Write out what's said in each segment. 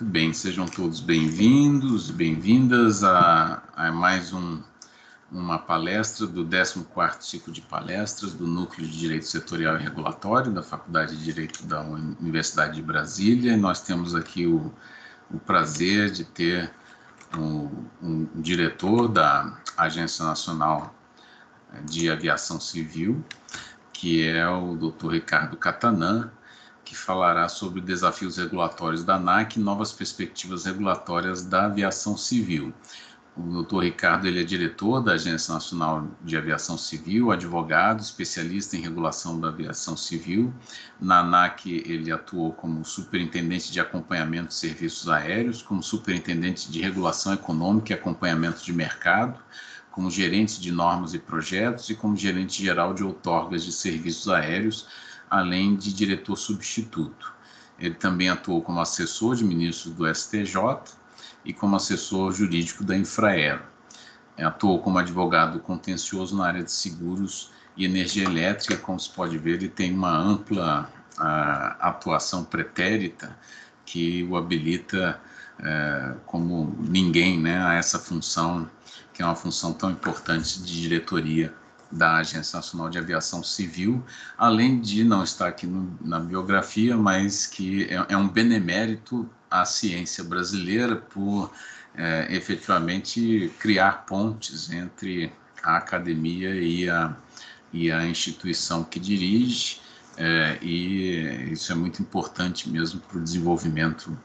Muito bem, sejam todos bem-vindos, bem-vindas a, a, mais um, uma palestra do 14º ciclo de palestras do Núcleo de Direito Setorial e Regulatório da Faculdade de Direito da Universidade de Brasília. E nós temos aqui o, o prazer de ter um, um diretor da Agência Nacional de Aviação Civil, que é o Dr. Ricardo Catanã, que falará sobre desafios regulatórios da ANAC e novas perspectivas regulatórias da aviação civil. O doutor Ricardo ele é diretor da Agência Nacional de Aviação Civil, advogado, especialista em regulação da aviação civil. Na ANAC, ele atuou como superintendente de acompanhamento de serviços aéreos, como superintendente de regulação econômica e acompanhamento de mercado, como gerente de normas e projetos e como gerente geral de outorgas de serviços aéreos além de diretor substituto. Ele também atuou como assessor de ministros do STJ e como assessor jurídico da Infraero. Atuou como advogado contencioso na área de seguros e energia elétrica, como se pode ver, ele tem uma ampla a, atuação pretérita que o habilita é, como ninguém né, a essa função, que é uma função tão importante de diretoria da Agência Nacional de Aviação Civil, além de não estar aqui no, na biografia, mas que é, é, um benemérito à ciência brasileira por é, efetivamente criar pontes entre a academia e a, e a instituição que dirige, é, e isso é muito importante mesmo para o desenvolvimento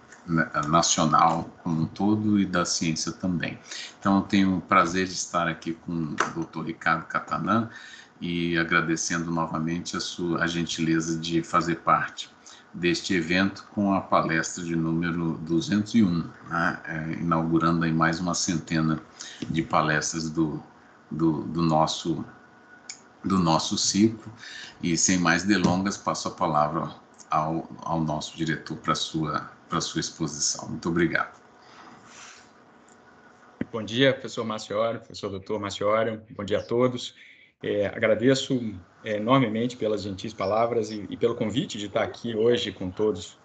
nacional como um todo e da ciência também. Então, tenho o prazer de estar aqui com o Dr. Ricardo Catanã e agradecendo novamente a sua a gentileza de fazer parte deste evento com a palestra de número 201, né? é, inaugurando aí mais uma centena de palestras do, do, do nosso do nosso ciclo e sem mais delongas passo a palavra ao, ao nosso diretor para sua para a sua exposição. Muito obrigado. Bom dia, professor Maciório, professor doutor Maciório, bom dia a todos. É, agradeço é, enormemente pelas gentis palavras e, e, pelo convite de estar aqui hoje com todos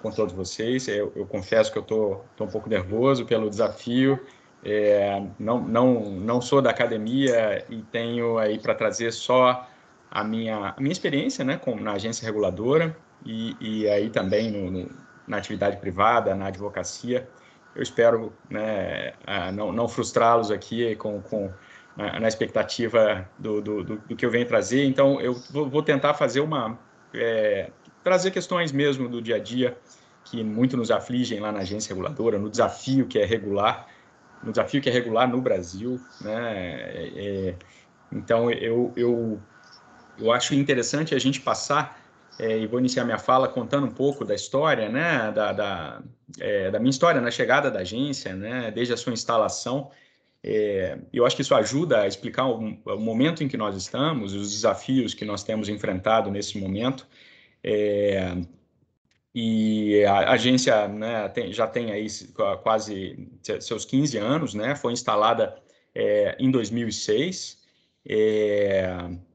com todos vocês. Eu, eu confesso que eu estou um pouco nervoso pelo desafio. É, não, não, não sou da academia e tenho aí para trazer só a minha, a minha experiência né, com, na agência reguladora e, e aí também no, na atividade privada, na advocacia. Eu espero né, não, não frustrá-los aqui com, com na expectativa do, do, do, do, que eu venho trazer. Então, eu vou tentar fazer uma. É, trazer questões mesmo do dia a dia que muito nos afligem lá na agência reguladora, no desafio que é regular, no desafio que é regular no Brasil. Né? É, é então, eu, eu, eu acho interessante a gente passar é, e vou iniciar minha fala contando um pouco da história, né, da, da, é, da minha história na né, chegada da agência, né, desde a sua instalação. É, eu acho que isso ajuda a explicar o, o, momento em que nós estamos, os desafios que nós temos enfrentado nesse momento. É, e a agência né, tem, já tem aí quase seus 15 anos, né, foi instalada é, em 2006.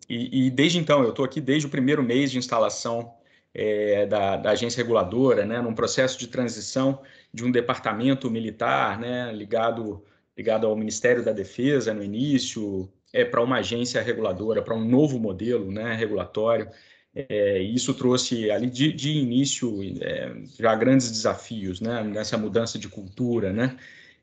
E, e desde então, eu estou aqui desde o primeiro mês de instalação é, da, da, agência reguladora, né, num processo de transição de um departamento militar né, ligado, ligado ao Ministério da Defesa no início, é, para uma agência reguladora, para um novo modelo né, regulatório. É, isso trouxe ali de, de início é, já grandes desafios, né, nessa mudança de cultura, né.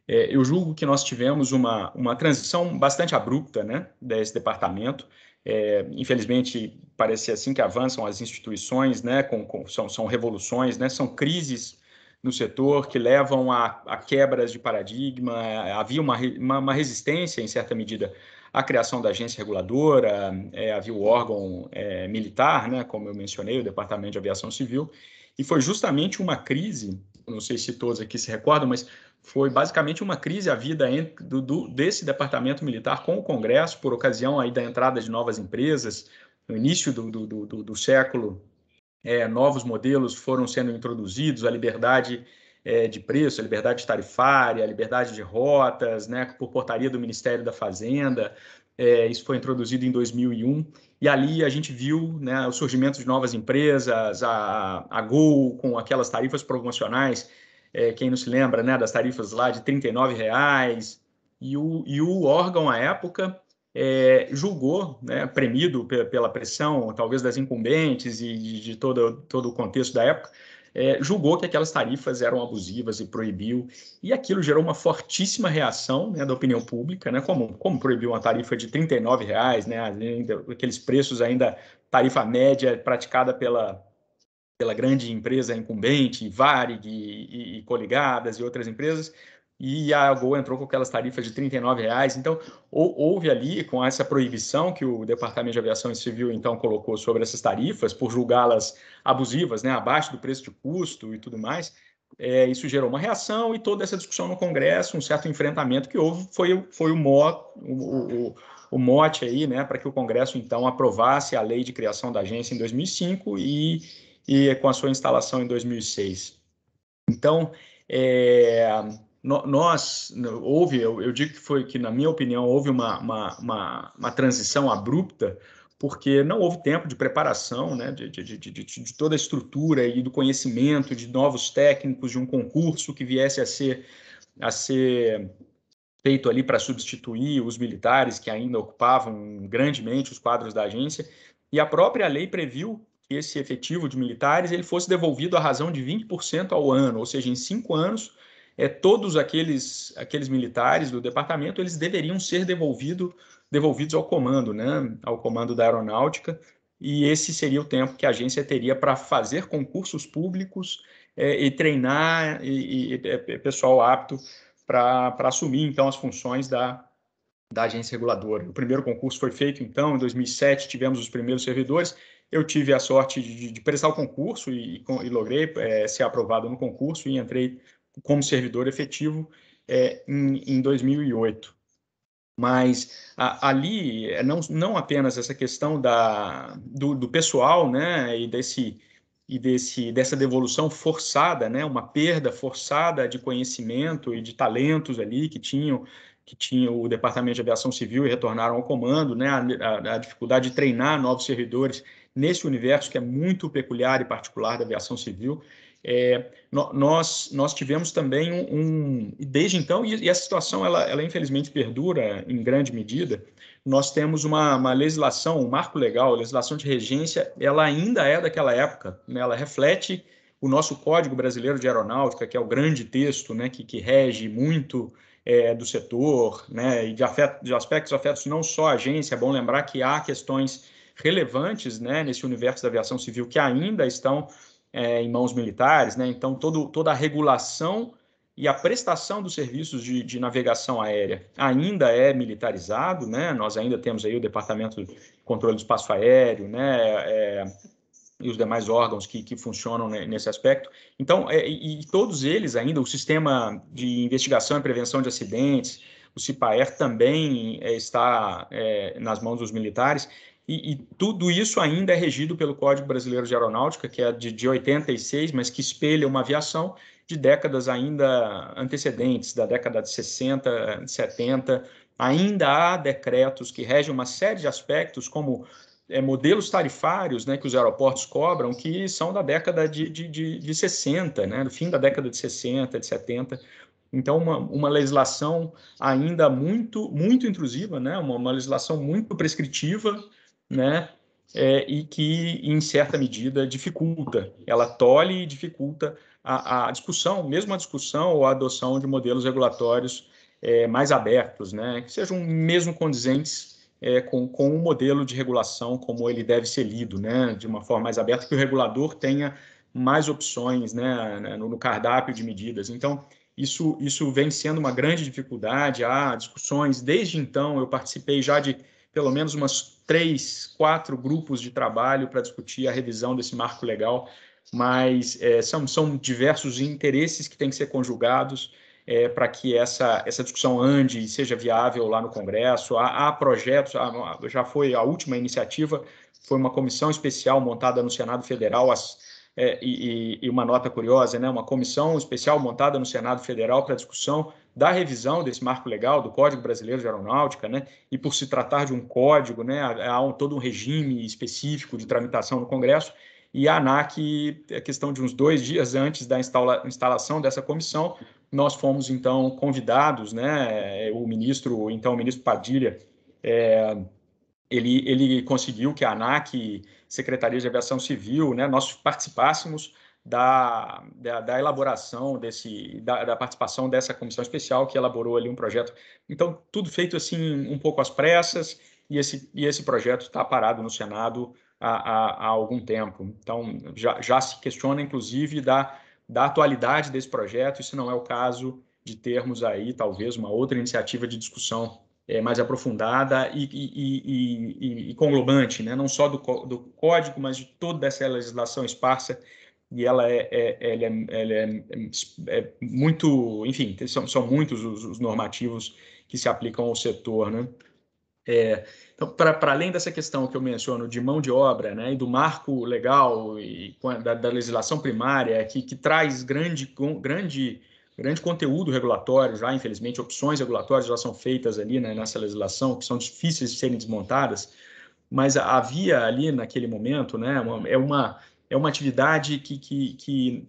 É, eu julgo que nós tivemos uma, uma transição bastante abrupta, né, desse departamento, é, infelizmente, parece assim que avançam as instituições, né, com, com, são, são revoluções, né, são crises no setor que levam a, a quebras de paradigma. Havia uma, uma, uma, resistência, em certa medida, à criação da agência reguladora, é, havia o órgão é, militar, né, como eu mencionei, o Departamento de Aviação Civil, e foi justamente uma crise, não sei se todos aqui se recordam, mas foi basicamente uma crise à vida entre, do, do, desse departamento militar com o Congresso, por ocasião aí da entrada de novas empresas, no início do, do, do século, é, novos modelos foram sendo introduzidos, a liberdade é, de preço, a liberdade tarifária, a liberdade de rotas, né, por portaria do Ministério da Fazenda, é, isso foi introduzido em 2001 e ali a gente viu né, o surgimento de novas empresas, a, a Gol com aquelas tarifas promocionais é, quem não se lembra, né, das tarifas lá de R$ reais e o, e o órgão à época é, julgou, né, premido pela pressão, talvez das incumbentes e de, de todo, todo o contexto da época, é, julgou que aquelas tarifas eram abusivas e proibiu, e aquilo gerou uma fortíssima reação né, da opinião pública, né, como, como proibiu uma tarifa de R$ reais, né, aqueles preços ainda, tarifa média praticada pela, pela grande empresa incumbente, Varig e, e, e, Coligadas e outras empresas, e a Gol entrou com aquelas tarifas de R$ 39,00. Então, houve ali, com essa proibição que o Departamento de Aviação Civil, então, colocou sobre essas tarifas, por julgá-las abusivas, né, abaixo do preço de custo e tudo mais, é, isso gerou uma reação e toda essa discussão no Congresso, um certo enfrentamento que houve, foi, foi o, mo, o, o, o mote aí, né, para que o Congresso, então, aprovasse a lei de criação da agência em 2005 e e com a sua instalação em 2006. Então, é, nós houve, eu, eu, digo que foi que na minha opinião houve uma, uma, uma, uma transição abrupta porque não houve tempo de preparação né, de, de, de, de, toda a estrutura e do conhecimento de novos técnicos, de um concurso que viesse a ser, a ser feito ali para substituir os militares que ainda ocupavam grandemente os quadros da agência. E a própria lei previu que esse efetivo de militares ele fosse devolvido à razão de 20% ao ano, ou seja, em cinco anos, é, todos aqueles, aqueles militares do departamento eles deveriam ser devolvido, devolvidos ao comando, né, ao comando da aeronáutica, e esse seria o tempo que a agência teria para fazer concursos públicos é, e treinar e, e, e é, é, pessoal apto para assumir, então, as funções da, da agência reguladora. O primeiro concurso foi feito, então, em 2007, tivemos os primeiros servidores, eu tive a sorte de, de prestar o concurso e, e logrei é, ser aprovado no concurso e entrei como servidor efetivo é, em, em 2008. Mas a, ali, é, não, não apenas essa questão da, do, do pessoal né, e desse, e desse, dessa devolução forçada, né, uma perda forçada de conhecimento e de talentos ali que tinham que tinha o Departamento de Aviação Civil e retornaram ao comando, né, a, a, a dificuldade de treinar novos servidores nesse universo que é muito peculiar e particular da aviação civil. É, nós, nós tivemos também um, um desde então e, e essa situação ela, ela, infelizmente perdura em grande medida nós temos uma, uma legislação um marco legal a legislação de regência ela ainda é daquela época né? ela reflete o nosso código brasileiro de aeronáutica que é o grande texto né que, que rege muito é, do setor né e de, afeto, de aspectos afetos não só a agência é bom lembrar que há questões relevantes né, nesse universo da aviação civil que ainda estão é, em mãos militares. Né? Então, todo, toda a regulação e a prestação dos serviços de, de navegação aérea ainda é militarizado. Né? Nós ainda temos aí o Departamento de Controle do Espaço Aéreo, né? É, e os demais órgãos que, que funcionam nesse aspecto. Então, é, e todos eles ainda, o Sistema de Investigação e Prevenção de Acidentes, o CIPAER também é, está é, nas mãos dos militares. E, e, tudo isso ainda é regido pelo Código Brasileiro de Aeronáutica, que é de, de 86, mas que espelha uma aviação de décadas ainda antecedentes, da década de 60, 70. Ainda há decretos que regem uma série de aspectos, como é, modelos tarifários né, que os aeroportos cobram, que são da década de, de, de, de 60, né, do fim da década de 60, de 70. Então, uma, uma legislação ainda muito, muito intrusiva, né, uma, uma legislação muito prescritiva, né? É, e que, em certa medida, dificulta, ela tolhe e dificulta a, a, discussão, mesmo a discussão ou a adoção de modelos regulatórios é, mais abertos, né? que sejam mesmo condizentes é, com, com o um modelo de regulação como ele deve ser lido, né? de uma forma mais aberta, que o regulador tenha mais opções né? no, no cardápio de medidas. Então, isso, isso vem sendo uma grande dificuldade, há discussões, desde então eu participei já de pelo menos umas três, quatro grupos de trabalho para discutir a revisão desse marco legal, mas é, são, são diversos interesses que têm que ser conjugados é, para que essa, essa discussão ande e seja viável lá no Congresso. Há, há projetos, há, já foi a última iniciativa, foi uma comissão especial montada no Senado Federal, as, é, e, e, uma nota curiosa, né? uma comissão especial montada no Senado Federal para discussão da revisão desse marco legal do Código Brasileiro de Aeronáutica, né, e por se tratar de um código, né, há um, todo um regime específico de tramitação no Congresso, e a ANAC, a é questão de uns dois dias antes da instala, instalação dessa comissão, nós fomos então convidados, né, é, o ministro, então o ministro Padilha, é, ele, ele conseguiu que a ANAC, Secretaria de Aviação Civil, né, nós participássemos da, da, da elaboração desse, da, da, participação dessa comissão especial que elaborou ali um projeto. Então, tudo feito assim um pouco às pressas e esse, e esse projeto está parado no Senado há, há, há algum tempo. Então, já, já se questiona, inclusive, da, da atualidade desse projeto, e se não é o caso de termos aí, talvez, uma outra iniciativa de discussão é, mais aprofundada e, e, e, e, conglobante, né? não só do, do código, mas de toda essa legislação esparsa e ela é, é, ela é, ela é, é muito, enfim, são, são muitos os, os, normativos que se aplicam ao setor, né? É, então, para além dessa questão que eu menciono de mão de obra né, e do marco legal e da, da legislação primária, que, que traz grande, grande, grande conteúdo regulatório já, infelizmente, opções regulatórias já são feitas ali né, nessa legislação, que são difíceis de serem desmontadas, mas havia ali naquele momento, né, uma, é uma é uma atividade que, que, que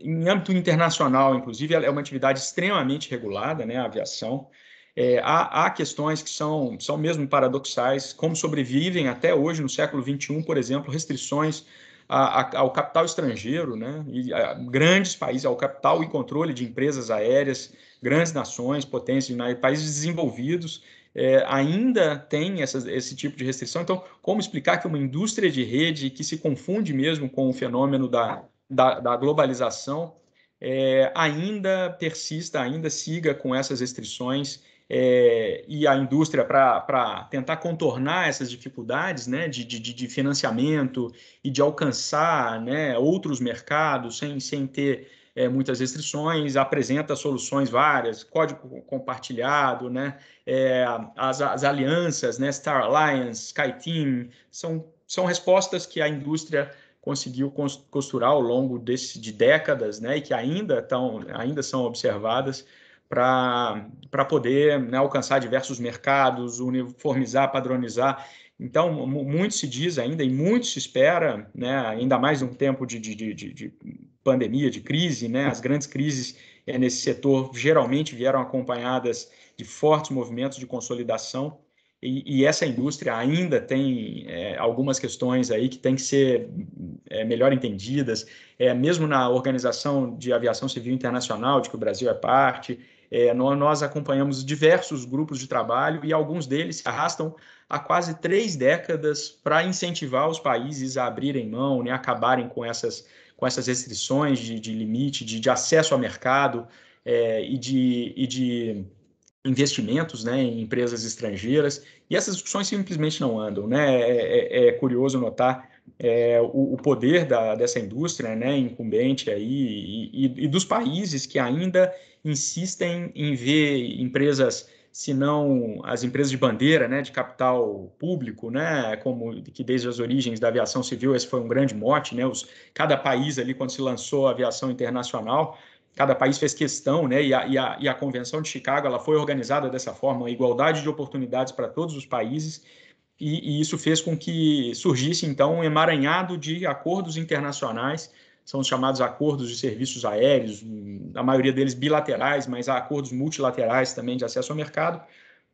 em âmbito internacional, inclusive, é uma atividade extremamente regulada, né, a aviação. É, há, há, questões que são, são mesmo paradoxais, como sobrevivem até hoje, no século XXI, por exemplo, restrições a, a, ao capital estrangeiro, né, e grandes países, ao capital e controle de empresas aéreas, grandes nações, potências, né, países desenvolvidos, é, ainda tem esse tipo de restrição. Então, como explicar que uma indústria de rede que se confunde mesmo com o fenômeno da, da, da globalização é, ainda persista, ainda siga com essas restrições é, e a indústria para tentar contornar essas dificuldades né, de, de, de, financiamento e de alcançar né, outros mercados sem, sem ter é, muitas restrições, apresenta soluções várias, código compartilhado, né, é, as, as, alianças, né, Star Alliance, SkyTeam, são, são respostas que a indústria conseguiu costurar ao longo desse, de décadas, né, e que ainda, tão, ainda são observadas para poder né, alcançar diversos mercados, uniformizar, padronizar. Então, muito se diz ainda e muito se espera, né, ainda mais num tempo de, de, de, de pandemia, de crise, né, as grandes crises é, nesse setor geralmente vieram acompanhadas de fortes movimentos de consolidação e, e essa indústria ainda tem é, algumas questões aí que tem que ser é, melhor entendidas, é, mesmo na Organização de Aviação Civil Internacional, de que o Brasil é parte, é, nós, acompanhamos diversos grupos de trabalho e alguns deles se arrastam há quase três décadas para incentivar os países a abrirem mão, né, acabarem com essas, com essas restrições de, de limite, de, de acesso ao mercado é, e de, e de investimentos né, em empresas estrangeiras, e essas discussões simplesmente não andam. Né? É, é, é curioso notar é, o, o, poder da, dessa indústria né, incumbente aí, e, e, e, dos países que ainda insistem em ver empresas, se não as empresas de bandeira né, de capital público, né, como que desde as origens da aviação civil esse foi um grande mote, né, os, cada país ali quando se lançou a aviação internacional, cada país fez questão, né? E a, e a, e a Convenção de Chicago ela foi organizada dessa forma, igualdade de oportunidades para todos os países, e, e, isso fez com que surgisse então um emaranhado de acordos internacionais, são os chamados acordos de serviços aéreos, a maioria deles bilaterais, mas há acordos multilaterais também de acesso ao mercado,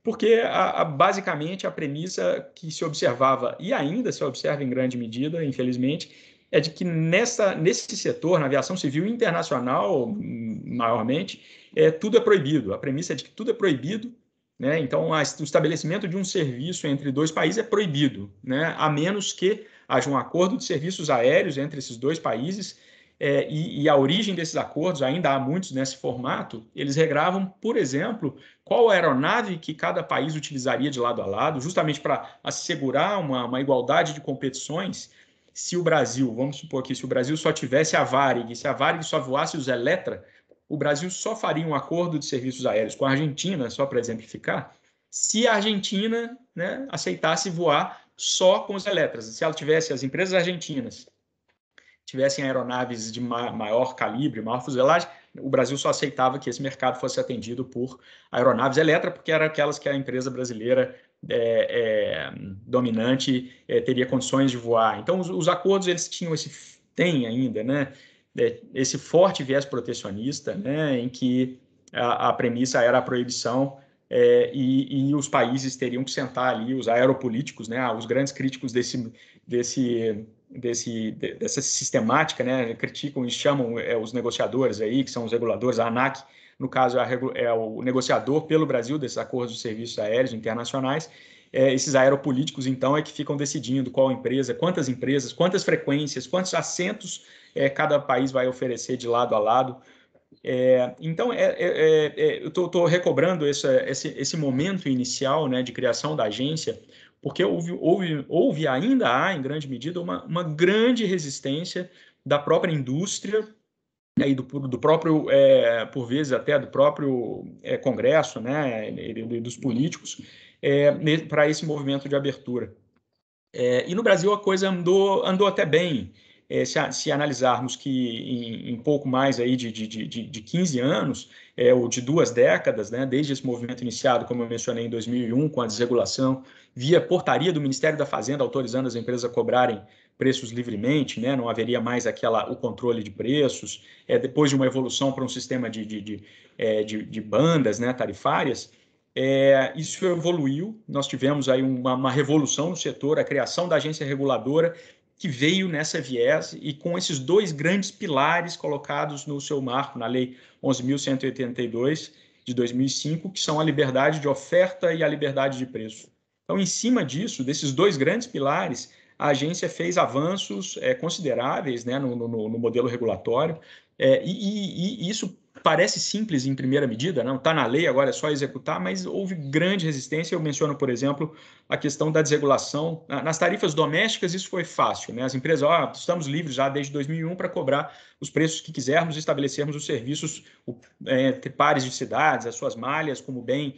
porque a, a, basicamente a premissa que se observava e ainda se observa em grande medida, infelizmente, é de que nessa, nesse setor, na aviação civil internacional, maiormente, é, tudo é proibido. A premissa é de que tudo é proibido, né? então a, o estabelecimento de um serviço entre dois países é proibido, né? a menos que haja um acordo de serviços aéreos entre esses dois países, é, e, e, a origem desses acordos, ainda há muitos nesse formato, eles regravam, por exemplo, qual aeronave que cada país utilizaria de lado a lado, justamente para assegurar uma, uma igualdade de competições se o Brasil, vamos supor que se o Brasil só tivesse a Varig, se a Varig só voasse os Eletra, o Brasil só faria um acordo de serviços aéreos com a Argentina, só para exemplificar, se a Argentina né, aceitasse voar só com os Eletras, se ela tivesse as empresas argentinas tivessem aeronaves de maior calibre, maior fuselagem, o Brasil só aceitava que esse mercado fosse atendido por aeronaves Eletra, porque eram aquelas que a empresa brasileira é, é, dominante é, teria condições de voar. Então, os, os, acordos eles tinham esse tem ainda, né? É, esse forte viés protecionista, né? Em que a, a premissa era a proibição é, e, e, os países teriam que sentar ali, os aeropolíticos, né, os grandes críticos desse, desse, desse, dessa sistemática, né, criticam e chamam é, os negociadores aí, que são os reguladores, a ANAC, no caso é, a, é o negociador pelo Brasil desses acordos de serviços aéreos internacionais, é, esses aeropolíticos, então, é que ficam decidindo qual empresa, quantas empresas, quantas frequências, quantos assentos é, cada país vai oferecer de lado a lado. É, então, é, é, é, eu estou recobrando esse esse, esse, momento inicial né, de criação da agência, porque houve, houve, houve ainda há, em grande medida, uma, uma grande resistência da própria indústria aí do, do próprio, é, por vezes até do próprio é, Congresso, né, e, dos políticos, é, eh, para esse movimento de abertura. e no Brasil a coisa andou, andou até bem. Se, se, analisarmos que em, em, pouco mais aí de, de, de, de 15 anos, é, ou de duas décadas, né, desde esse movimento iniciado, como eu mencionei, em 2001, com a desregulação, via portaria do Ministério da Fazenda autorizando as empresas a cobrarem preços livremente, né? não haveria mais aquela, o controle de preços, é, depois de uma evolução para um sistema de, de, de, é, de, de bandas né? tarifárias, é, isso evoluiu, nós tivemos aí uma, uma revolução no setor, a criação da agência reguladora, que veio nessa viés e com esses dois grandes pilares colocados no seu marco, na Lei 11.182 de 2005, que são a liberdade de oferta e a liberdade de preço. Então, em cima disso, desses dois grandes pilares, a agência fez avanços é, consideráveis né, no, no, no modelo regulatório, é, e, e, e isso parece simples em primeira medida, não está na lei, agora é só executar, mas houve grande resistência. Eu menciono, por exemplo, a questão da desregulação. Nas tarifas domésticas, isso foi fácil. Né? As empresas, ó, estamos livres já desde 2001 para cobrar os preços que quisermos e estabelecermos os serviços é, entre é, pares de cidades, as suas malhas, como bem,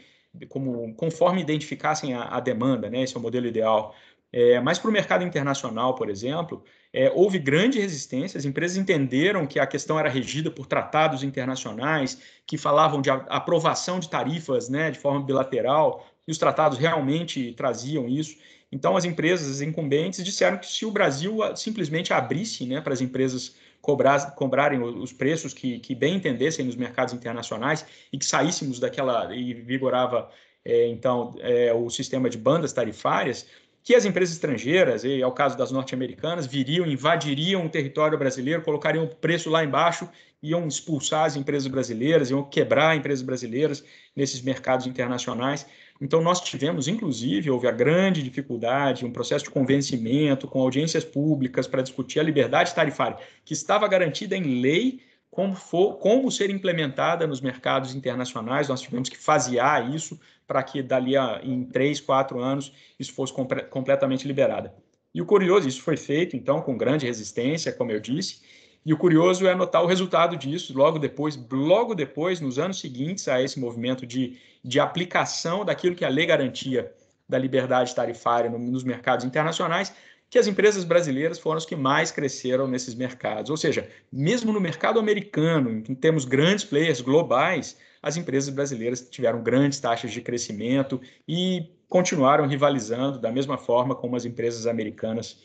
como, conforme identificassem a, a demanda. Né? Esse é o modelo ideal é, mas para o mercado internacional, por exemplo, é, houve grande resistência. As empresas entenderam que a questão era regida por tratados internacionais que falavam de aprovação de tarifas né, de forma bilateral, e os tratados realmente traziam isso. Então, as empresas incumbentes disseram que se o Brasil ah, simplesmente abrisse né, para as empresas cobrar, cobrarem os preços que, que bem entendessem nos mercados internacionais e que saíssemos daquela e vigorava é, então é, o sistema de bandas tarifárias, que as empresas estrangeiras, e é o caso das norte-americanas, viriam, invadiriam o território brasileiro, colocariam o preço lá embaixo, iam expulsar as empresas brasileiras, iam quebrar empresas brasileiras nesses mercados internacionais. Então, nós tivemos, inclusive, houve a grande dificuldade, um processo de convencimento com audiências públicas para discutir a liberdade tarifária, que estava garantida em lei, como, for, como ser implementada nos mercados internacionais. Nós tivemos que fasear isso, para que dali a, em três, quatro anos isso fosse compre, completamente liberado. E o curioso, isso foi feito então com grande resistência, como eu disse, e o curioso é notar o resultado disso logo depois, logo depois, nos anos seguintes a esse movimento de, de aplicação daquilo que a lei garantia da liberdade tarifária no, nos mercados internacionais, que as empresas brasileiras foram as que mais cresceram nesses mercados. Ou seja, mesmo no mercado americano, em que temos grandes players globais, as empresas brasileiras tiveram grandes taxas de crescimento e continuaram rivalizando da mesma forma como as empresas americanas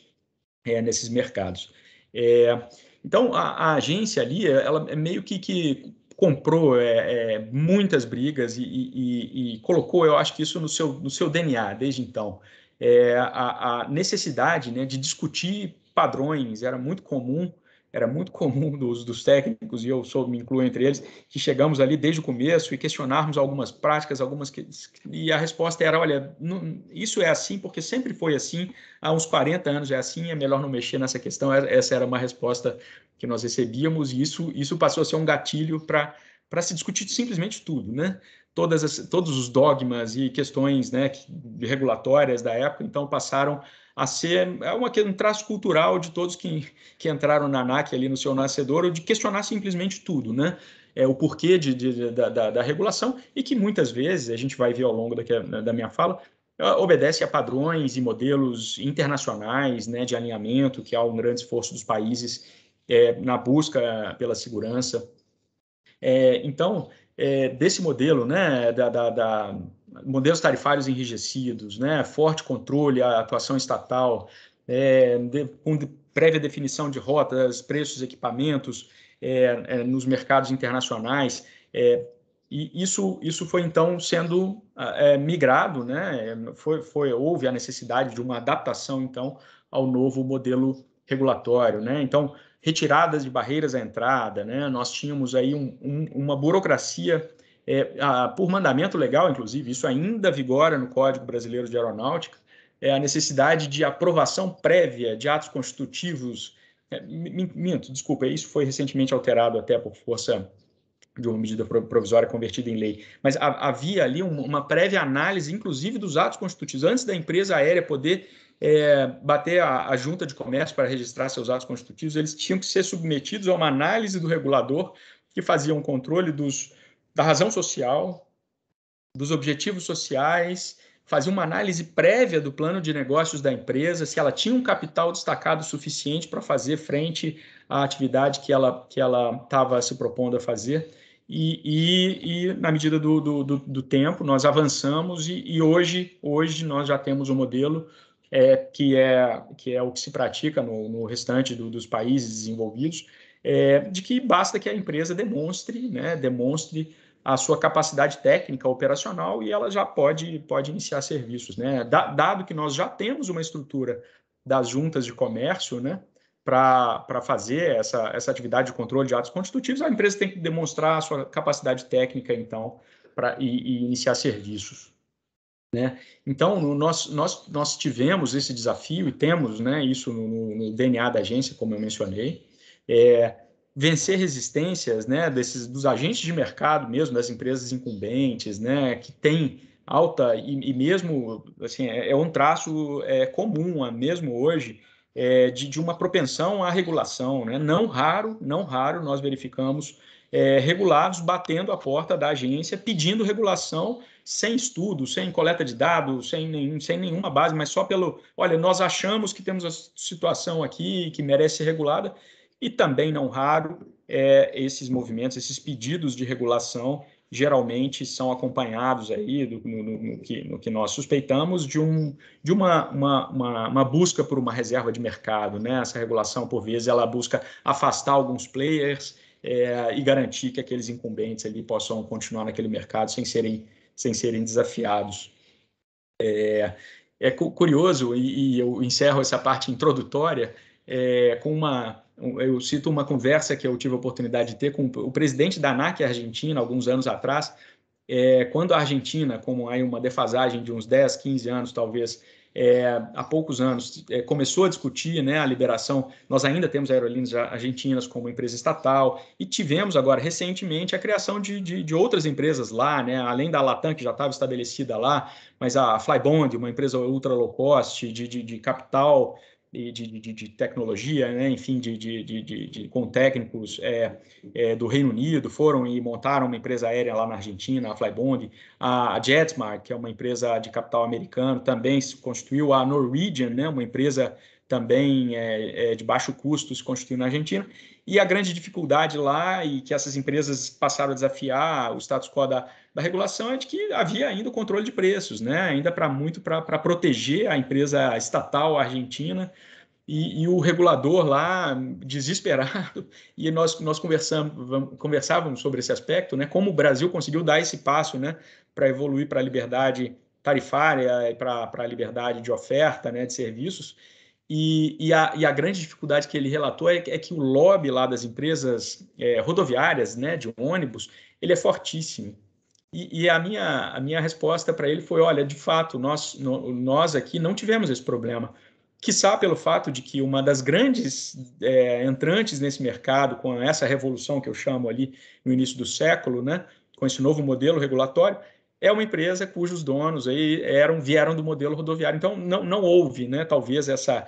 é, nesses mercados. É, então, a, a, agência ali, ela é meio que, que comprou é, é, muitas brigas e, e, e, colocou, eu acho que isso no seu, no seu DNA desde então. É, a, a, necessidade né, de discutir padrões era muito comum era muito comum dos, dos técnicos, e eu sou, me incluo entre eles, que chegamos ali desde o começo e questionarmos algumas práticas, algumas que, e a resposta era, olha, não, isso é assim porque sempre foi assim, há uns 40 anos é assim, é melhor não mexer nessa questão. Essa era uma resposta que nós recebíamos e isso, isso passou a ser um gatilho para para se discutir simplesmente tudo, né? Todas as, todos os dogmas e questões né, regulatórias da época, então passaram a ser é uma, um traço cultural de todos que, que entraram na ANAC ali no seu nascedouro, de questionar simplesmente tudo, né? É, o porquê de, de da, da, da, regulação e que muitas vezes, a gente vai ver ao longo da, da minha fala, é, obedece a padrões e modelos internacionais né, de alinhamento, que há um grande esforço dos países é, na busca pela segurança. É, então, é, desse modelo né, da, da, da modelos tarifários enrijecidos, né, forte controle à atuação estatal, é, de, com de, prévia definição de rotas, preços, equipamentos é, é nos mercados internacionais. É, e isso, isso foi então sendo é, migrado, né? Foi, foi, houve a necessidade de uma adaptação então ao novo modelo regulatório, né? Então, retiradas de barreiras à entrada, né? Nós tínhamos aí um, um, uma burocracia é, a, por mandamento legal, inclusive, isso ainda vigora no Código Brasileiro de Aeronáutica, é a necessidade de aprovação prévia de atos constitutivos. É, minto, desculpa, isso foi recentemente alterado até por força de uma medida provisória convertida em lei, mas havia ali uma prévia análise, inclusive dos atos constitutivos, antes da empresa aérea poder é, bater a, a, junta de comércio para registrar seus atos constitutivos, eles tinham que ser submetidos a uma análise do regulador que fazia um controle dos, da razão social, dos objetivos sociais, fazer uma análise prévia do plano de negócios da empresa, se ela tinha um capital destacado suficiente para fazer frente à atividade que ela que ela estava se propondo a fazer. E, e, e na medida do, do, do, do, tempo, nós avançamos e, e, hoje, hoje nós já temos um modelo é, que, é, que é o que se pratica no, no restante do, dos países desenvolvidos, é, de que basta que a empresa demonstre, né, demonstre a sua capacidade técnica operacional e ela já pode, pode iniciar serviços. Né? dado que nós já temos uma estrutura das juntas de comércio né, para fazer essa, essa atividade de controle de atos constitutivos, a empresa tem que demonstrar a sua capacidade técnica, então, para e, e iniciar serviços. Né? Então, no, nós, nós, nós tivemos esse desafio e temos né, isso no, no DNA da agência, como eu mencionei, é, vencer resistências né, desses, dos agentes de mercado mesmo, das empresas incumbentes, né, que tem alta e, e mesmo assim é, é um traço é, comum é mesmo hoje é, de, de, uma propensão à regulação. Né? Não raro, não raro nós verificamos é, regulados batendo a porta da agência, pedindo regulação sem estudo, sem coleta de dados, sem, nenhum, sem nenhuma base, mas só pelo, olha, nós achamos que temos a situação aqui que merece ser regulada, e também, não raro, é, esses movimentos, esses pedidos de regulação geralmente são acompanhados aí do, no, no, no, que, no que nós suspeitamos de, um, de uma, uma, uma, uma, busca por uma reserva de mercado. Né? Essa regulação, por vezes, ela busca afastar alguns players é, e garantir que aqueles incumbentes ali possam continuar naquele mercado sem serem, sem serem desafiados. É, é curioso, e, e eu encerro essa parte introdutória é, com uma eu cito uma conversa que eu tive a oportunidade de ter com o presidente da ANAC Argentina, alguns anos atrás, é, quando a Argentina, como aí uma defasagem de uns 10, 15 anos talvez, é, há poucos anos, é, começou a discutir né, a liberação. Nós ainda temos aerolíneas argentinas como empresa estatal e tivemos agora recentemente a criação de, de, de outras empresas lá, né, além da Latam, que já estava estabelecida lá, mas a Flybond, uma empresa ultra low cost de, de capital de, de, de tecnologia, né? enfim, de, de, com técnicos é, é, do Reino Unido, foram e montaram uma empresa aérea lá na Argentina, a Flybond, a, a JetSmart, que é uma empresa de capital americano, também se constituiu, a Norwegian, né? uma empresa também é, é de baixo custo, se constituiu na Argentina, e a grande dificuldade lá, e que essas empresas passaram a desafiar o status quo da, da regulação, é de que havia ainda o controle de preços, né? ainda para muito para proteger a empresa estatal argentina. E, e, o regulador lá desesperado e nós nós conversamos conversávamos sobre esse aspecto né como o Brasil conseguiu dar esse passo né para evoluir para a liberdade tarifária e para a liberdade de oferta né de serviços e, e, a, e, a, grande dificuldade que ele relatou é, é que o lobby lá das empresas é, rodoviárias, né, de ônibus, ele é fortíssimo. E, e a, minha, a minha resposta para ele foi: olha, de fato, nós, no, nós aqui não tivemos esse problema. Quiçá pelo fato de que uma das grandes é, entrantes nesse mercado, com essa revolução que eu chamo ali no início do século, né, com esse novo modelo regulatório, é uma empresa cujos donos aí eram vieram do modelo rodoviário. Então não, não houve, né, talvez essa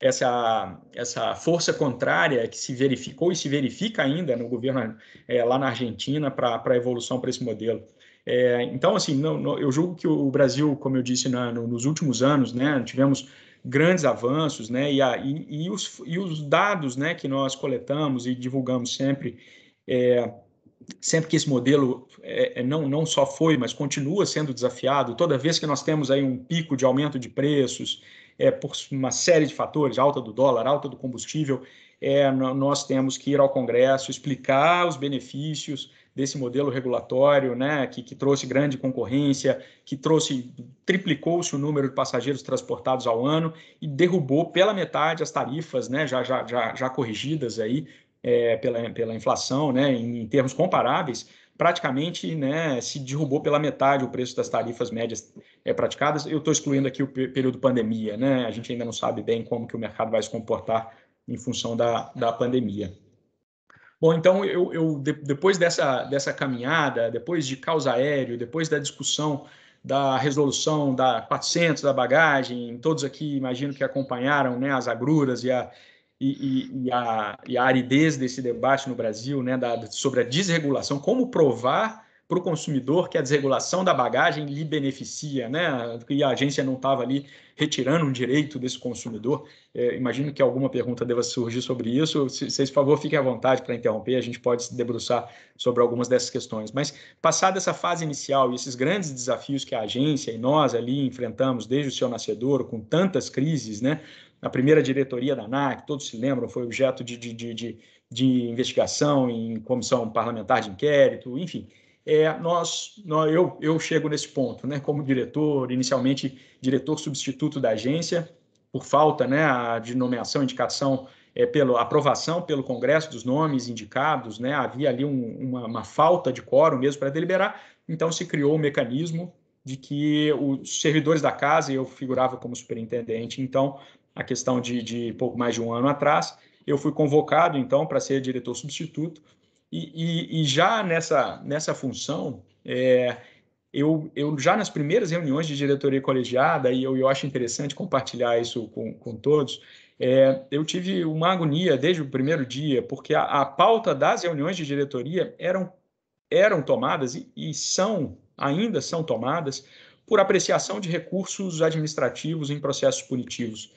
essa essa força contrária que se verificou e se verifica ainda no governo é, lá na Argentina para a evolução para esse modelo. É, então assim, não, não, eu julgo que o Brasil, como eu disse na, no, nos últimos anos, né, tivemos grandes avanços, né, e, a, e, e, os, e os dados, né, que nós coletamos e divulgamos sempre é, sempre que esse modelo é, é, não, não só foi, mas continua sendo desafiado, toda vez que nós temos aí um pico de aumento de preços, é, por uma série de fatores, alta do dólar, alta do combustível, é, nós temos que ir ao Congresso explicar os benefícios desse modelo regulatório, né, que, que trouxe grande concorrência, que trouxe triplicou-se o número de passageiros transportados ao ano e derrubou pela metade as tarifas, né, já, já, já, já corrigidas aí é, pela, pela inflação, né, em termos comparáveis, praticamente né, se derrubou pela metade o preço das tarifas médias é, praticadas. Eu estou excluindo aqui o período pandemia, né? A gente ainda não sabe bem como que o mercado vai se comportar em função da, da pandemia. Bom, então eu, eu de, depois dessa, dessa caminhada, depois de causa aéreo, depois da discussão da resolução da 400 da bagagem, todos aqui imagino que acompanharam né, as agruras e a, e, e, e, a, e, a, aridez desse debate no Brasil, né, da, sobre a desregulação, como provar para o consumidor que a desregulação da bagagem lhe beneficia, né, que a agência não estava ali retirando um direito desse consumidor. É, imagino que alguma pergunta deva surgir sobre isso. Se vocês, por favor, fiquem à vontade para interromper, a gente pode se debruçar sobre algumas dessas questões. Mas, passada essa fase inicial e esses grandes desafios que a agência e nós ali enfrentamos desde o seu nascedor, com tantas crises, né, na primeira diretoria da ANAC, todos se lembram, foi objeto de, de, de, de investigação em comissão parlamentar de inquérito, enfim. É, nós, nós, eu, eu chego nesse ponto, né, como diretor, inicialmente diretor substituto da agência, por falta né, de nomeação, indicação, é, pela aprovação pelo Congresso dos nomes indicados, né, havia ali um, uma, uma falta de quórum mesmo para deliberar, então se criou o um mecanismo de que os servidores da casa, eu figurava como superintendente, então a questão de, de pouco mais de um ano atrás. Eu fui convocado, então, para ser diretor substituto, e, e, e já nessa, nessa função, é, eu, eu, já nas primeiras reuniões de diretoria colegiada, e eu, eu acho interessante compartilhar isso com, com todos, é, eu tive uma agonia desde o primeiro dia, porque a, a pauta das reuniões de diretoria eram, eram tomadas e, e, são, ainda são tomadas, por apreciação de recursos administrativos em processos punitivos.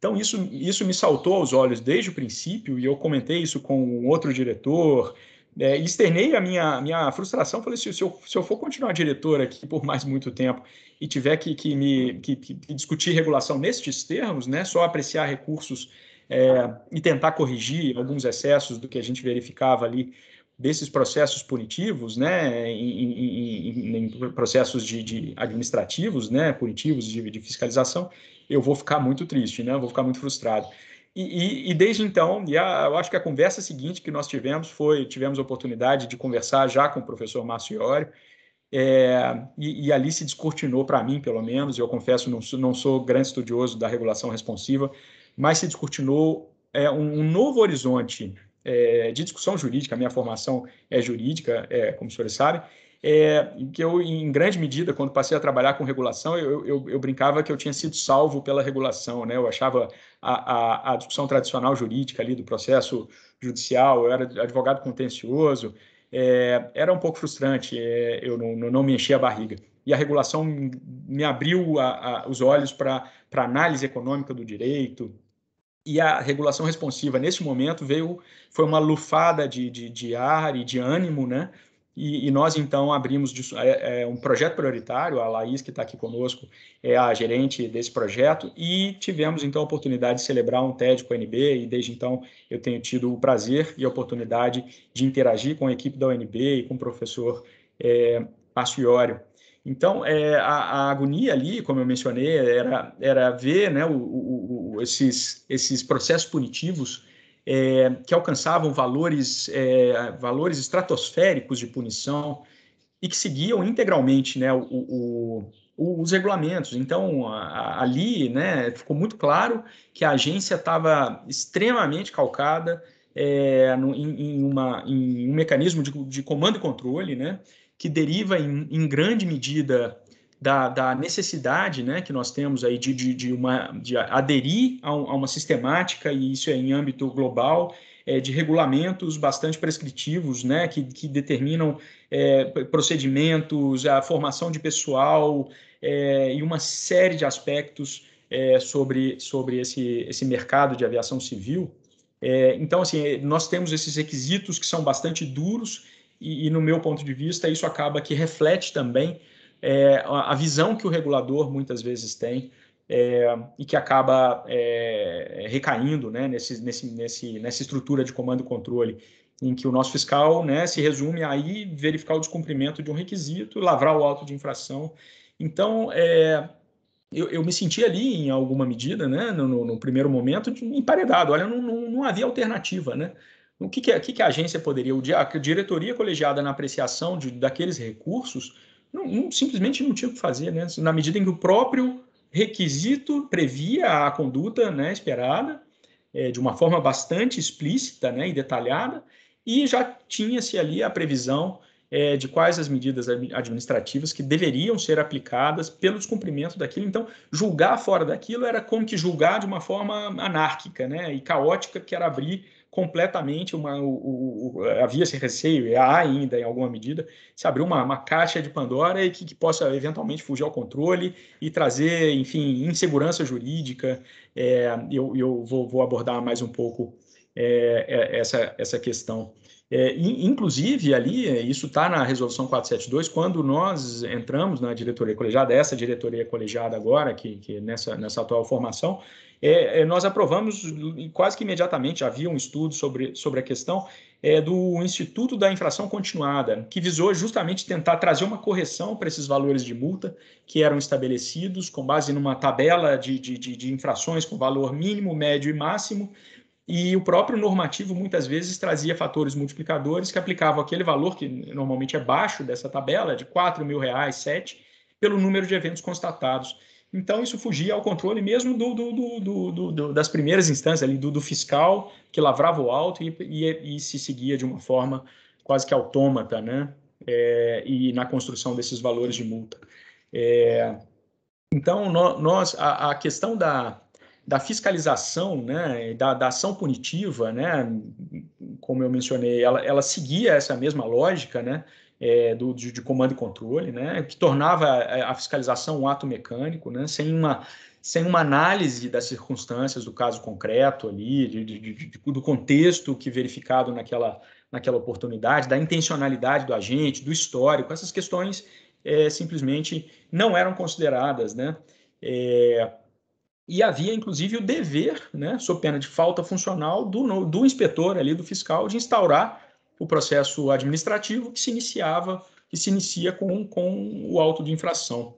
Então, isso, isso me saltou aos olhos desde o princípio, e eu comentei isso com outro diretor, é, externei a minha, minha frustração, falei, se, se, eu, se eu for continuar diretor aqui por mais muito tempo e tiver que, que, me, que, que discutir regulação nestes termos, né, só apreciar recursos é, e tentar corrigir alguns excessos do que a gente verificava ali desses processos punitivos, né, em, em, em processos de, de, administrativos, né, punitivos de, de, fiscalização, eu vou ficar muito triste, né, eu vou ficar muito frustrado. E, e, e desde então, e a, eu acho que a conversa seguinte que nós tivemos foi, tivemos a oportunidade de conversar já com o professor Márcio Iori, é, e, e, ali se descortinou para mim, pelo menos, eu confesso, não sou, não sou grande estudioso da regulação responsiva, mas se descortinou é, um, um novo horizonte é, de discussão jurídica, a minha formação é jurídica, é, como os senhores sabem, é, que eu, em grande medida, quando passei a trabalhar com regulação, eu, eu, eu, brincava que eu tinha sido salvo pela regulação, né? Eu achava a, a, a, discussão tradicional jurídica ali do processo judicial, eu era advogado contencioso, é, era um pouco frustrante, é, eu não, não, não, me enchia a barriga. E a regulação me abriu a, os olhos para a análise econômica do direito, e a regulação responsiva nesse momento veio foi uma lufada de, de, de ar e de ânimo, né? E, e nós então abrimos de, é, é, um projeto prioritário. A Laís que está aqui conosco é a gerente desse projeto e tivemos então a oportunidade de celebrar um TED com a UNB e desde então eu tenho tido o prazer e a oportunidade de interagir com a equipe da UNB e com o professor é, Maciório. Então, é, a, a, agonia ali, como eu mencionei, era, era ver né, o, o esses, esses processos punitivos é, que alcançavam valores, é, valores estratosféricos de punição e que seguiam integralmente né, o, o, os regulamentos. Então, a, a, ali né, ficou muito claro que a agência estava extremamente calcada é, no, em, em, uma, em, um mecanismo de, de, comando e controle, né, que deriva em, em grande medida da, da necessidade né, que nós temos aí de, de, de uma, de aderir a, um, a, uma sistemática, e isso é em âmbito global, é, de regulamentos bastante prescritivos né, que, que determinam é, procedimentos, a formação de pessoal é, e uma série de aspectos é, sobre, sobre esse, esse mercado de aviação civil. É, então, assim, é, nós temos esses requisitos que são bastante duros e, e, no meu ponto de vista, isso acaba que reflete também é, a visão que o regulador muitas vezes tem é, e que acaba é, recaindo né, nesse, nesse, nesse, nessa estrutura de comando e controle, em que o nosso fiscal né, se resume a aí verificar o descumprimento de um requisito, lavrar o auto de infração. Então, é, eu, eu, me senti ali, em alguma medida, né, no, no, primeiro momento, emparedado. Olha, não, não, não havia alternativa. Né? O que, que, que, a agência poderia, a diretoria colegiada na apreciação de, daqueles recursos, não, não, simplesmente não tinha o que fazer, né? Na medida em que o próprio requisito previa a conduta né, esperada, é, de uma forma bastante explícita né, e detalhada, e já tinha-se ali a previsão é, de quais as medidas administrativas que deveriam ser aplicadas pelo descumprimento daquilo. Então, julgar fora daquilo era como que julgar de uma forma anárquica né, e caótica, que era abrir completamente uma. O, o, havia esse receio, e há ainda em alguma medida, se abrir uma, uma caixa de Pandora e que, que, possa eventualmente fugir ao controle e trazer, enfim, insegurança jurídica. É, eu eu vou, vou abordar mais um pouco é, é essa, essa questão. É, inclusive, ali, isso está na resolução 472, quando nós entramos na diretoria colegiada, essa diretoria colegiada agora, que, que nessa, nessa atual formação, é, é, nós aprovamos quase que imediatamente, havia um estudo sobre, sobre a questão, é, do Instituto da Infração Continuada, que visou justamente tentar trazer uma correção para esses valores de multa que eram estabelecidos com base numa tabela de, de, de infrações com valor mínimo, médio e máximo, e o próprio normativo muitas vezes trazia fatores multiplicadores que aplicavam aquele valor que normalmente é baixo dessa tabela, de R$ 4.000, 7, pelo número de eventos constatados. Então, isso fugia ao controle mesmo do, do, do, das primeiras instâncias ali, do, fiscal, que lavrava o alto e, e, e, se seguia de uma forma quase que autômata, né? É, e na construção desses valores de multa. É, então, nós, a, a questão da, da fiscalização, né, da, da, ação punitiva, né, como eu mencionei, ela, ela seguia essa mesma lógica, né, é, do, de, de, comando e controle, né, que tornava a, é, a fiscalização um ato mecânico, né, sem uma sem uma análise das circunstâncias do caso concreto ali, de, de, do contexto que verificado naquela, naquela oportunidade, da intencionalidade do agente, do histórico, essas questões é, simplesmente não eram consideradas, né? É, e havia inclusive o dever, né, sob pena de falta funcional do, do inspetor ali, do fiscal, de instaurar o processo administrativo que se iniciava, que se inicia com, com o auto de infração.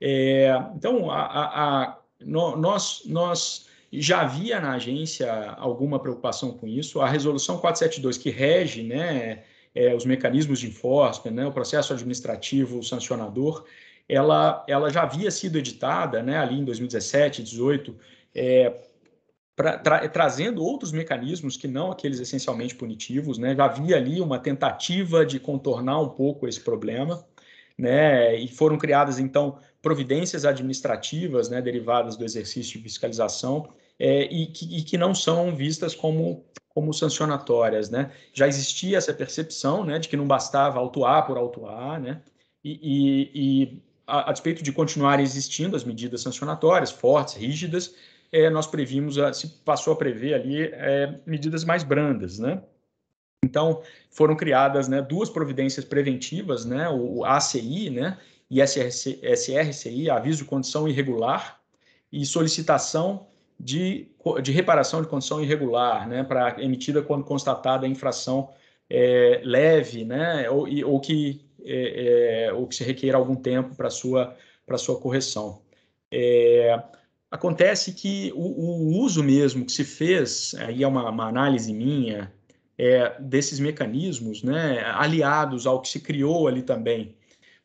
É, então, a, a, a, nós, nós já havia na agência alguma preocupação com isso. A resolução 472 que rege, né, é, os mecanismos de enforcement, né, o processo administrativo sancionador, ela, ela já havia sido editada né, ali em 2017, 2018, é, Pra, tra, trazendo outros mecanismos que não aqueles essencialmente punitivos, né? Já havia ali uma tentativa de contornar um pouco esse problema, né? E foram criadas então providências administrativas, né? Derivadas do exercício de fiscalização é, e, que, e, que, não são vistas como como sancionatórias, né? Já existia essa percepção, né? De que não bastava autuar por autuar, né? e, e, e a, a despeito de continuarem existindo as medidas sancionatórias fortes, rígidas, é, nós previmos, ah, se passou a prever ali é, medidas mais brandas, né? Então, foram criadas né, duas providências preventivas, né, o ACI né, e SRC, SRCI, Aviso de Condição Irregular, e solicitação de, de reparação de condição irregular, né, para emitida quando constatada a infração é, leve, né, ou, e, ou que, é, é, ou que se requer algum tempo para sua, sua correção. É, Acontece que o, o, uso mesmo que se fez, aí é uma, uma análise minha, é, desses mecanismos, né, aliados ao que se criou ali também.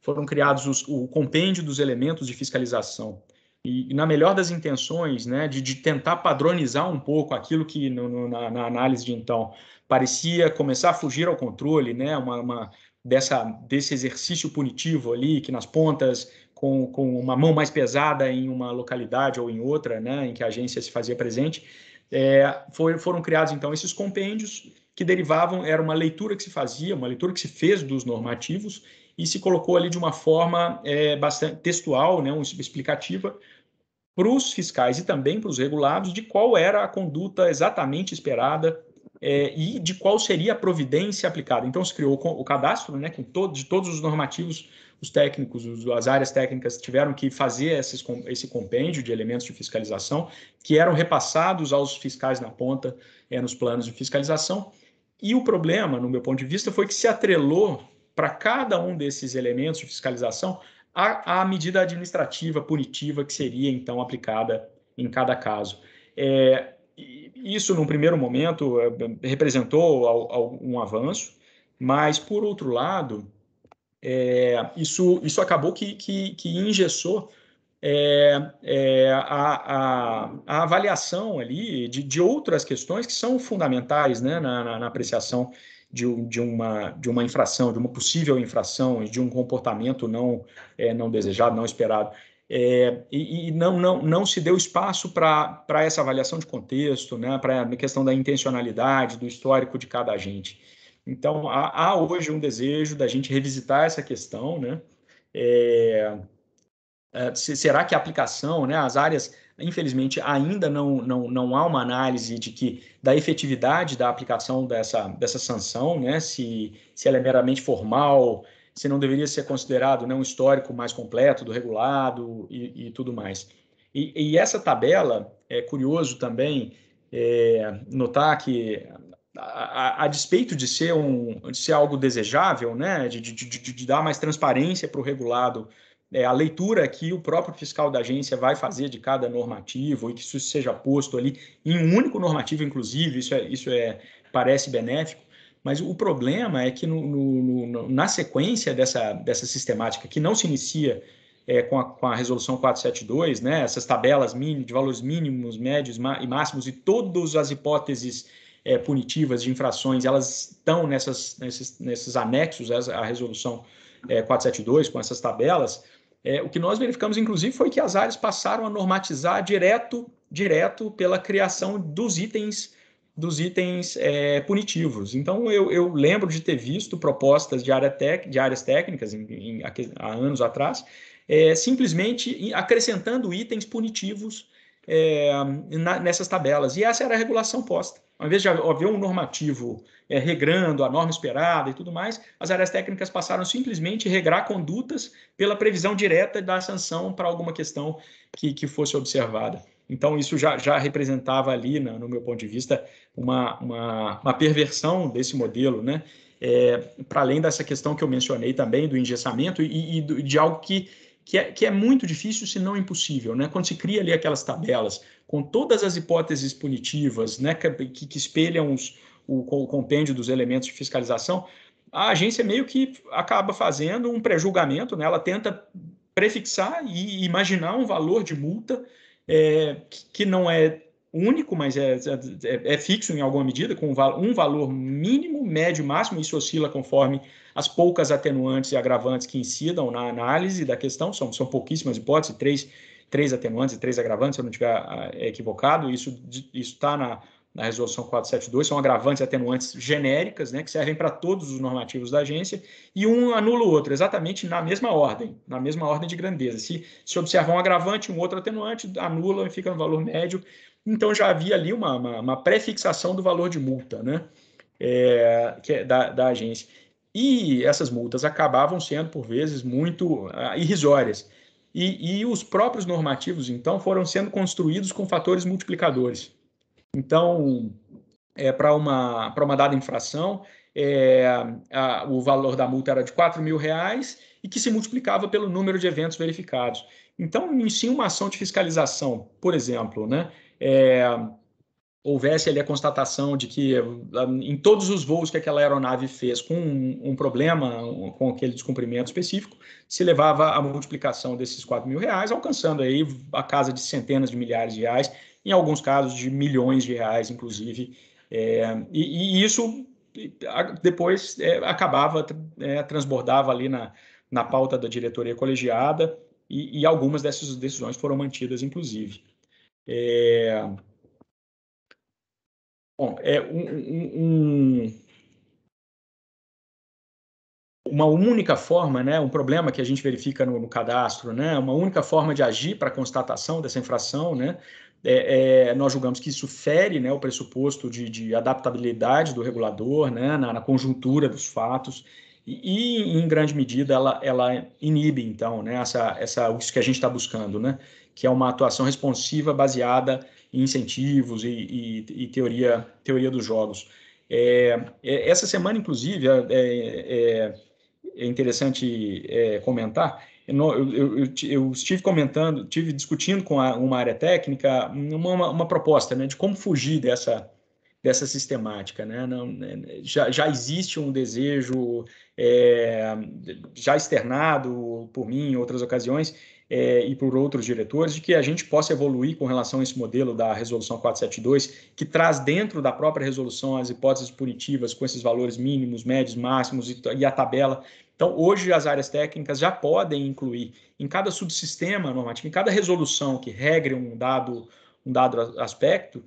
Foram criados os, o compêndio dos elementos de fiscalização. E, na melhor das intenções, né, de, de, tentar padronizar um pouco aquilo que, no, no, na, na, análise de então, parecia começar a fugir ao controle, né, uma, uma, dessa, desse exercício punitivo ali, que nas pontas com, com uma mão mais pesada em uma localidade ou em outra, né, em que a agência se fazia presente, é, foi, foram criados então esses compêndios que derivavam, era uma leitura que se fazia, uma leitura que se fez dos normativos e se colocou ali de uma forma é, bastante textual, né, um, explicativa para os fiscais e também para os regulados de qual era a conduta exatamente esperada é, e de qual seria a providência aplicada. Então se criou o cadastro, né, com todo, de todos os normativos os técnicos, as áreas técnicas tiveram que fazer esses, esse compêndio de elementos de fiscalização que eram repassados aos fiscais na ponta é, nos planos de fiscalização. E o problema, no meu ponto de vista, foi que se atrelou para cada um desses elementos de fiscalização a, a, medida administrativa punitiva que seria então aplicada em cada caso. É, isso, num primeiro momento, é, representou um avanço, mas, por outro lado, é, isso, isso acabou que, que, que engessou é, é, a, a, a, avaliação ali de, de outras questões que são fundamentais né, na, na, na apreciação de, de, uma, de uma infração, de uma possível infração e de um comportamento não, é, não desejado, não esperado. É, e, e não, não, não se deu espaço para essa avaliação de contexto, né, para a questão da intencionalidade, do histórico de cada agente. Então, há, há hoje um desejo da gente revisitar essa questão, né? É, é será que a aplicação, né, as áreas, infelizmente, ainda não, não, não há uma análise de que da efetividade da aplicação dessa, dessa sanção, né, se, se ela é meramente formal, se não deveria ser considerado né, um histórico mais completo do regulado e, e tudo mais. E, e, essa tabela, é curioso também é, notar que a, a, despeito de ser, um, de ser algo desejável, né, de, de, de, de dar mais transparência para o regulado, é, a leitura que o próprio fiscal da agência vai fazer de cada normativo e que isso seja posto ali em um único normativo, inclusive, isso, é, isso é, parece benéfico, mas o problema é que no, no, no, na sequência dessa, dessa sistemática, que não se inicia é, com, a, com, a, resolução 472, né, essas tabelas mini, de valores mínimos, médios e máximos e todas as hipóteses é, punitivas de infrações, elas estão nessas, nesses, nesses anexos à resolução é, 472, com essas tabelas, é, o que nós verificamos, inclusive, foi que as áreas passaram a normatizar direto, direto pela criação dos itens dos itens é, punitivos. Então, eu, eu, lembro de ter visto propostas de, área tec, de áreas técnicas em, em, há anos atrás, é, simplesmente acrescentando itens punitivos é, na, nessas tabelas. E essa era a regulação posta. Ao invés de haver um normativo é, regrando a norma esperada e tudo mais, as áreas técnicas passaram simplesmente a regrar condutas pela previsão direta da sanção para alguma questão que, que fosse observada. Então, isso já, já representava ali, no, no meu ponto de vista, uma, uma, uma perversão desse modelo, né? É, para além dessa questão que eu mencionei também do engessamento e, e do, de algo que, que é, que, é, muito difícil, se não impossível, né? Quando se cria ali aquelas tabelas, com todas as hipóteses punitivas, né, que, que espelham os, o, o compêndio dos elementos de fiscalização, a agência meio que acaba fazendo um pré-julgamento, né? ela tenta prefixar e imaginar um valor de multa é, que não é único, mas é, é, é, fixo em alguma medida, com um valor mínimo, médio, máximo, isso oscila conforme as poucas atenuantes e agravantes que incidam na análise da questão, são, são pouquíssimas hipóteses, três três atenuantes e três agravantes, se eu não estiver ah, é, equivocado, isso está na, na resolução 472, são agravantes e atenuantes genéricas, né, que servem para todos os normativos da agência, e um anula o outro, exatamente na mesma ordem, na mesma ordem de grandeza. Se, se observar um agravante e um outro atenuante, anula e fica no valor médio. Então já havia ali uma, uma, uma prefixação do valor de multa né, é, que é da, da agência. E essas multas acabavam sendo, por vezes, muito ah, irrisórias. E, e os próprios normativos, então, foram sendo construídos com fatores multiplicadores. Então, é, para uma, uma dada infração, é, a, o valor da multa era de 4 mil reais e que se multiplicava pelo número de eventos verificados. Então, em si, uma ação de fiscalização, por exemplo, né, é, houvesse ali a constatação de que ah, em todos os voos que aquela aeronave fez com um, um problema, com aquele descumprimento específico, se levava à multiplicação desses 4 mil reais, alcançando aí a casa de centenas de milhares de reais, em alguns casos de milhões de reais, inclusive. É, e, e, isso depois é, acabava, é, transbordava ali na, na pauta da diretoria colegiada, e, e algumas dessas decisões foram mantidas, inclusive. É, Bom, é um, um, um, uma única forma, né, um problema que a gente verifica no, no cadastro, né, uma única forma de agir para constatação dessa infração, né, é, é, nós julgamos que isso fere né, o pressuposto de, de adaptabilidade do regulador né, na, na conjuntura dos fatos e, e, em grande medida, ela, ela inibe, então, né, essa, essa, isso que a gente está buscando, né, que é uma atuação responsiva baseada incentivos e, e, e teoria, teoria dos jogos. É, é essa semana, inclusive, é, é, é interessante é, comentar. Eu, eu, eu, estive comentando, estive discutindo com a, uma área técnica uma, uma proposta né, de como fugir dessa, dessa sistemática. Né? Não, né, já, já existe um desejo é, já externado por mim em outras ocasiões é, e por outros diretores, de que a gente possa evoluir com relação a esse modelo da Resolução 472, que traz dentro da própria resolução as hipóteses punitivas com esses valores mínimos, médios, máximos e, e a tabela. Então, hoje, as áreas técnicas já podem incluir em cada subsistema normativo, em cada resolução que regre um dado, um dado aspecto,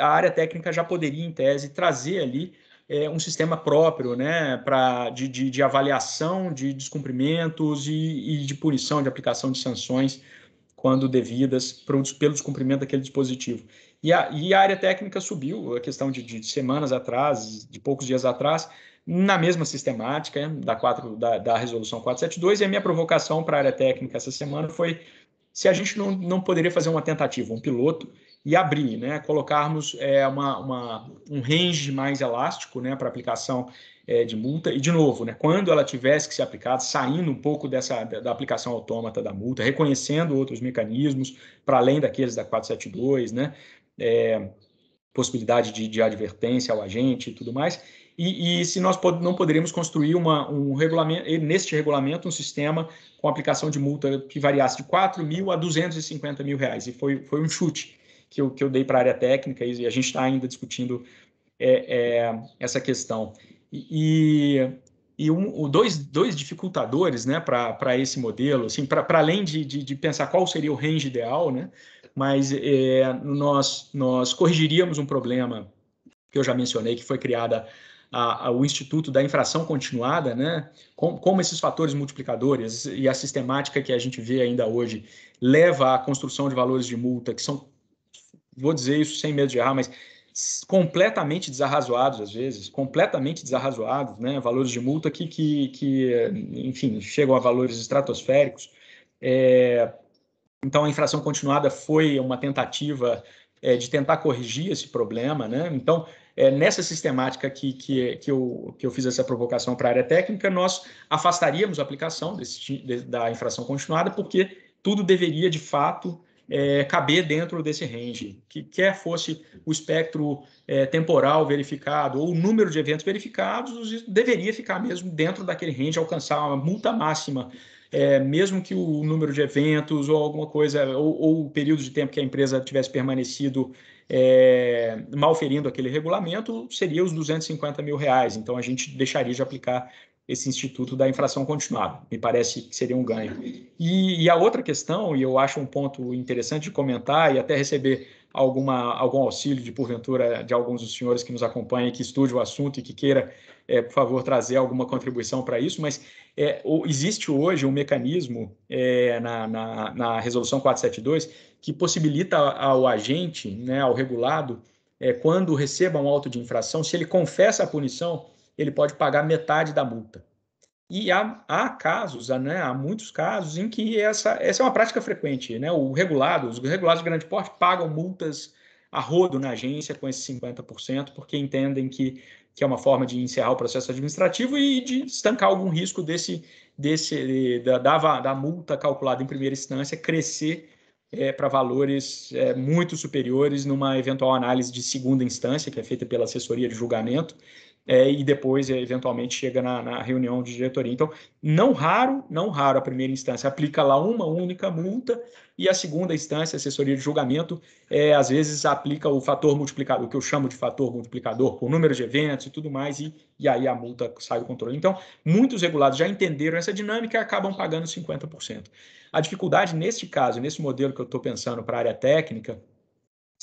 a área técnica já poderia, em tese, trazer ali é, um sistema próprio né, pra, de, de, de avaliação de descumprimentos e, e, de punição, de aplicação de sanções quando devidas pro, pelo descumprimento daquele dispositivo. E a, e a, área técnica subiu, a questão de, de, semanas atrás, de poucos dias atrás, na mesma sistemática da, 4, da, da resolução 472, e a minha provocação para a área técnica essa semana foi se a gente não, não poderia fazer uma tentativa, um piloto, e abrir, né? colocarmos é, uma, uma, um range mais elástico né, para aplicação é, de multa. E, de novo, né, quando ela tivesse que ser aplicada, saindo um pouco dessa, da, aplicação autômata da multa, reconhecendo outros mecanismos para além daqueles da 472, né? É, possibilidade de, de advertência ao agente e tudo mais. E, e, se nós pod não poderíamos construir uma, um regulamento, neste regulamento um sistema com aplicação de multa que variasse de 4 mil a 250 mil reais. E foi, foi um chute que eu, que eu dei para a área técnica e a gente está ainda discutindo é, é, essa questão. E, e um, dois, dois dificultadores né, para esse modelo, assim, para além de, de, de, pensar qual seria o range ideal, né, mas é, nós, nós corrigiríamos um problema que eu já mencionei, que foi criada a, a, o Instituto da Infração Continuada, né? Com, como esses fatores multiplicadores e a sistemática que a gente vê ainda hoje leva à construção de valores de multa que são vou dizer isso sem medo de errar, mas completamente desarrazoados às vezes, completamente desarrazoados, né? Valores de multa que, que, que eh, enfim, chegam a valores estratosféricos. É, então, a infração continuada foi uma tentativa é, de tentar corrigir esse problema, né? Então, é, nessa sistemática que, que, que, eu, que eu fiz essa provocação para a área técnica, nós afastaríamos a aplicação desse, de, da infração continuada, porque tudo deveria, de fato, é, caber dentro desse range, que quer fosse o espectro é, temporal verificado ou o número de eventos verificados, deveria ficar mesmo dentro daquele range, alcançar uma multa máxima, é, mesmo que o número de eventos ou alguma coisa, ou, ou o período de tempo que a empresa tivesse permanecido é, malferindo aquele regulamento, seria os 250 mil reais. Então, a gente deixaria de aplicar esse instituto da infração continuada. Me parece que seria um ganho. E, e, a outra questão, e eu acho um ponto interessante de comentar e até receber alguma, algum auxílio de porventura de alguns dos senhores que nos acompanham, que estude o assunto e que queira, é, por favor, trazer alguma contribuição para isso, mas é, existe hoje um mecanismo é, na, na, na, Resolução 472 que possibilita ao agente, né, ao regulado, é, quando receba um auto de infração, se ele confessa a punição, ele pode pagar metade da multa. E há, há casos, né, há muitos casos em que essa, essa é uma prática frequente. Né? O regulado, os regulados de grande porte pagam multas a rodo na agência com esses 50%, porque entendem que, que é uma forma de encerrar o processo administrativo e de estancar algum risco desse, desse da, da, da multa calculada em primeira instância crescer é, para valores é, muito superiores numa eventual análise de segunda instância, que é feita pela assessoria de julgamento, é, e depois, eventualmente, chega na, na, reunião de diretoria. Então, não raro, não raro a primeira instância aplica lá uma única multa e a segunda instância, assessoria de julgamento, é, às vezes aplica o fator multiplicador, o que eu chamo de fator multiplicador, por número de eventos e tudo mais, e, e aí a multa sai do controle. Então, muitos regulados já entenderam essa dinâmica e acabam pagando 50%. A dificuldade neste caso, nesse modelo que eu estou pensando para a área técnica,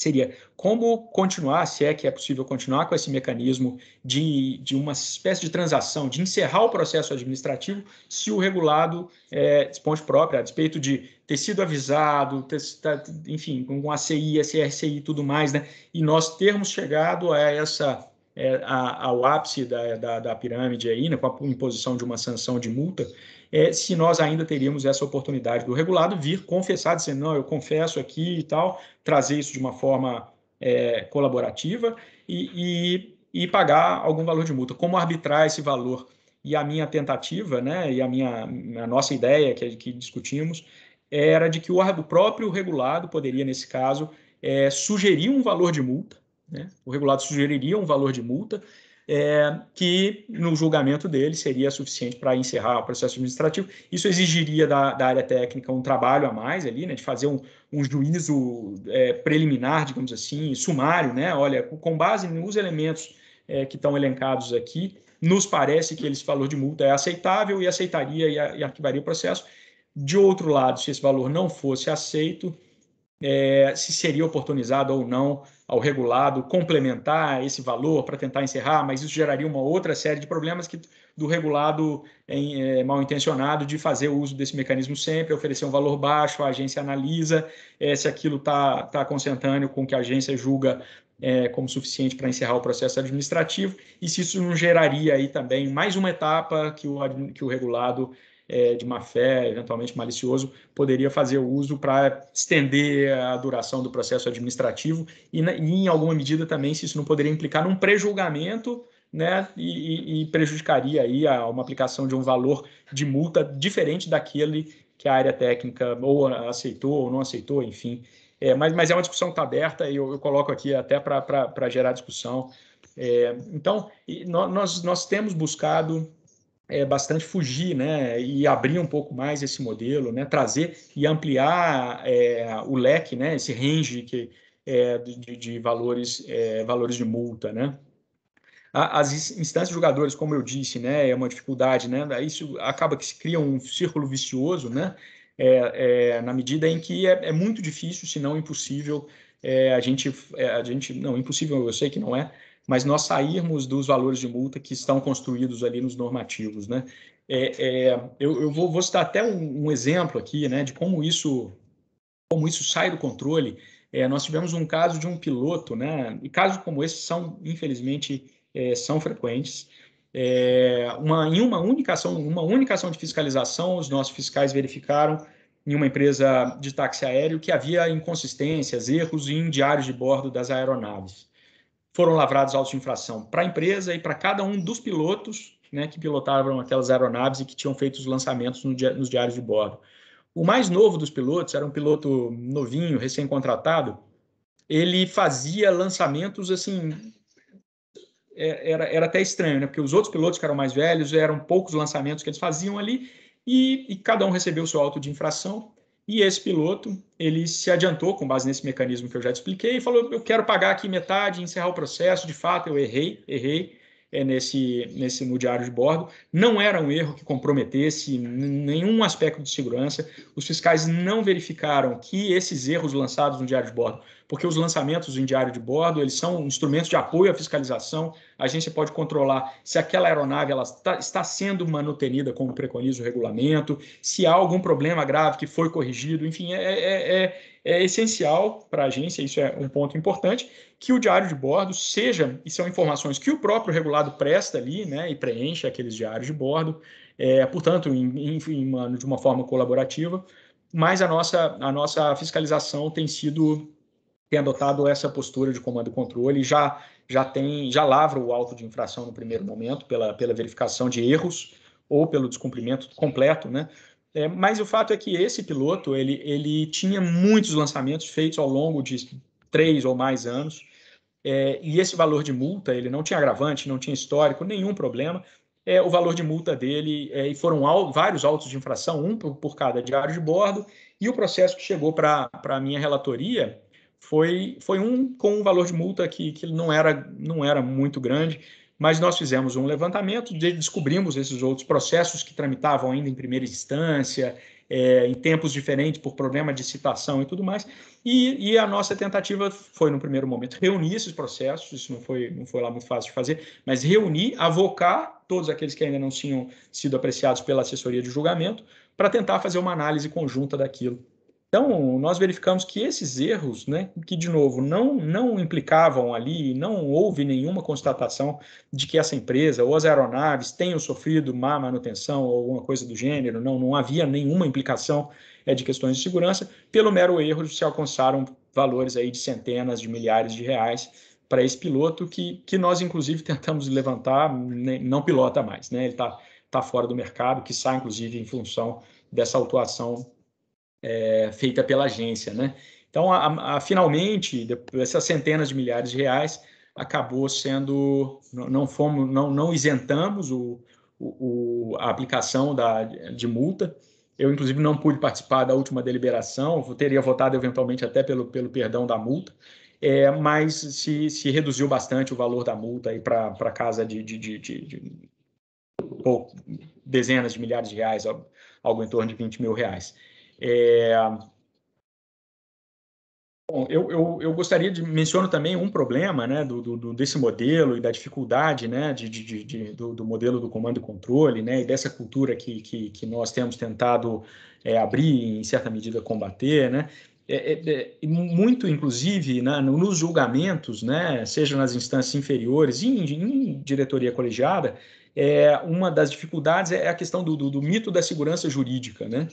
seria como continuar, se é que é possível continuar com esse mecanismo de, de uma espécie de transação, de encerrar o processo administrativo, se o regulado é, desponte própria, a despeito de ter sido avisado, ter, tá, enfim, com a CI, a CRCI e tudo mais, né? e nós termos chegado a essa é, a, ao ápice da, da, da, pirâmide aí, né, com a imposição de uma sanção de multa, é, se nós ainda teríamos essa oportunidade do regulado vir confessar, dizer, não, eu confesso aqui e tal, trazer isso de uma forma é, colaborativa e, e, e pagar algum valor de multa. Como arbitrar esse valor? E a minha tentativa, né, e a minha a nossa ideia que, que discutimos, era de que o, próprio regulado poderia, nesse caso, é, sugerir um valor de multa né? O regulado sugeriria um valor de multa é, que, no julgamento dele, seria suficiente para encerrar o processo administrativo. Isso exigiria da, da, área técnica um trabalho a mais ali, né, de fazer um, um juízo é, preliminar, digamos assim, sumário, né? Olha, com base nos elementos é, que estão elencados aqui, nos parece que esse valor de multa é aceitável e aceitaria e, e arquivaria o processo. De outro lado, se esse valor não fosse aceito, é, se seria oportunizado ou não ao regulado complementar esse valor para tentar encerrar, mas isso geraria uma outra série de problemas que do regulado é, mal intencionado de fazer o uso desse mecanismo sempre, oferecer um valor baixo, a agência analisa é, se aquilo está tá, tá consentâneo com o que a agência julga é, como suficiente para encerrar o processo administrativo, e se isso não geraria aí também mais uma etapa que o, que o regulado é, de má fé, eventualmente malicioso, poderia fazer o uso para estender a duração do processo administrativo e, né, e, em alguma medida, também, se isso não poderia implicar num prejulgamento né, e, e, prejudicaria aí a, uma aplicação de um valor de multa diferente daquele que a área técnica ou aceitou ou não aceitou, enfim. É, mas, mas é uma discussão que está aberta e eu, eu coloco aqui até para gerar discussão. É, então, nós, nós temos buscado é, bastante fugir, né, e abrir um pouco mais esse modelo, né, trazer e ampliar é, o leque, né, esse range que, é, de, de, valores, é, valores de multa, né. As instâncias de jogadores, como eu disse, né, é uma dificuldade, né, isso acaba que se cria um círculo vicioso, né, é, é, na medida em que é, muito difícil, se não impossível, a gente, a gente, não, impossível eu sei que não é, mas nós sairmos dos valores de multa que estão construídos ali nos normativos. Né? É, é, eu, eu vou, vou, citar até um, um, exemplo aqui né, de como isso, como isso sai do controle. É, nós tivemos um caso de um piloto, né, e casos como esse são, infelizmente, é, são frequentes. É, uma, em uma única, ação, uma única ação de fiscalização, os nossos fiscais verificaram em uma empresa de táxi aéreo que havia inconsistências, erros em diários de bordo das aeronaves foram lavrados autos de infração para a empresa e para cada um dos pilotos né, que pilotavam aquelas aeronaves e que tinham feito os lançamentos no dia, nos diários de bordo. O mais novo dos pilotos era um piloto novinho, recém-contratado. Ele fazia lançamentos assim. É, era, era até estranho, né? Porque os outros pilotos que eram mais velhos eram poucos lançamentos que eles faziam ali e, e cada um recebeu o seu auto de infração. E esse piloto, ele se adiantou com base nesse mecanismo que eu já te expliquei e falou: eu quero pagar aqui metade, encerrar o processo. De fato, eu errei, errei é, nesse, nesse, no diário de bordo. Não era um erro que comprometesse nenhum aspecto de segurança. Os fiscais não verificaram que esses erros lançados no diário de bordo, porque os lançamentos em diário de bordo eles são instrumentos de apoio à fiscalização. A agência pode controlar se aquela aeronave ela está sendo manutenida como preconiza o regulamento, se há algum problema grave que foi corrigido. Enfim, é, é, é é essencial para a agência, isso é um ponto importante, que o diário de bordo seja, e são informações que o próprio regulado presta ali, né, e preenche aqueles diários de bordo, é, portanto, em, em de uma forma colaborativa, mas a nossa, a nossa fiscalização tem sido, tem adotado essa postura de comando e controle, já, já tem, já lavra o auto de infração no primeiro momento, pela, pela verificação de erros, ou pelo descumprimento completo, né, é, mas o fato é que esse piloto ele, ele tinha muitos lançamentos feitos ao longo de três ou mais anos. É, e esse valor de multa, ele não tinha agravante, não tinha histórico, nenhum problema. É, o valor de multa dele, é, e foram al vários autos de infração, um por, por, cada diário de bordo, e o processo que chegou para a minha relatoria foi, foi um com um valor de multa que, que não, era, não era muito grande, mas nós fizemos um levantamento, descobrimos esses outros processos que tramitavam ainda em primeira instância, é, em tempos diferentes, por problema de citação e tudo mais, e, e, a nossa tentativa foi, no primeiro momento, reunir esses processos, isso não foi, não foi lá muito fácil de fazer, mas reunir, avocar todos aqueles que ainda não tinham sido apreciados pela assessoria de julgamento, para tentar fazer uma análise conjunta daquilo então, nós verificamos que esses erros, né, que de novo não, não implicavam ali, não houve nenhuma constatação de que essa empresa ou as aeronaves tenham sofrido má manutenção ou alguma coisa do gênero, não, não havia nenhuma implicação é, de questões de segurança, pelo mero erro se alcançaram valores aí de centenas de milhares de reais para esse piloto que, que nós, inclusive, tentamos levantar, né, não pilota mais, né, ele está tá fora do mercado, que sai, inclusive, em função dessa autuação é, feita pela agência, né? Então, a, a, finalmente, essas centenas de milhares de reais acabou sendo, não, fomos, não, não isentamos o, o, a aplicação da, de multa. Eu, inclusive, não pude participar da última deliberação, teria votado eventualmente até pelo, pelo perdão da multa, é, mas se, se reduziu bastante o valor da multa para casa de, de, de, de dezenas de milhares de reais, algo em torno de 20 mil reais. É... Bom, eu, eu, eu gostaria de menciono também um problema né, do, do desse modelo e da dificuldade né, de, de, de do, do, modelo do comando e controle né, e dessa cultura que, que, que nós temos tentado é, abrir em certa medida combater, né, é, é, é, muito, inclusive, né, nos julgamentos, né, seja nas instâncias inferiores e em, em diretoria colegiada, é, uma das dificuldades é a questão do, do, do mito da segurança jurídica, né?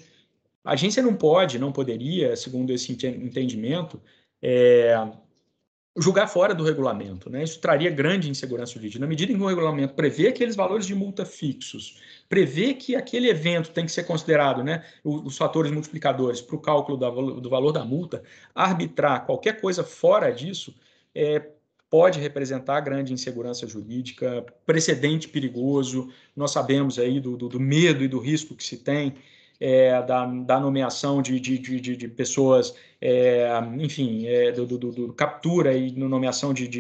A agência não pode, não poderia, segundo esse entendimento, é, julgar fora do regulamento. Né? Isso traria grande insegurança jurídica. Na medida em que o regulamento prevê aqueles valores de multa fixos, prevê que aquele evento tem que ser considerado, né, os, fatores multiplicadores para o cálculo da, do valor da multa, arbitrar qualquer coisa fora disso é, pode representar grande insegurança jurídica, precedente perigoso. Nós sabemos aí do, do, do medo e do risco que se tem é, da, da, nomeação de, de, de, de pessoas, é, enfim, é, do, do, do, captura e nomeação de,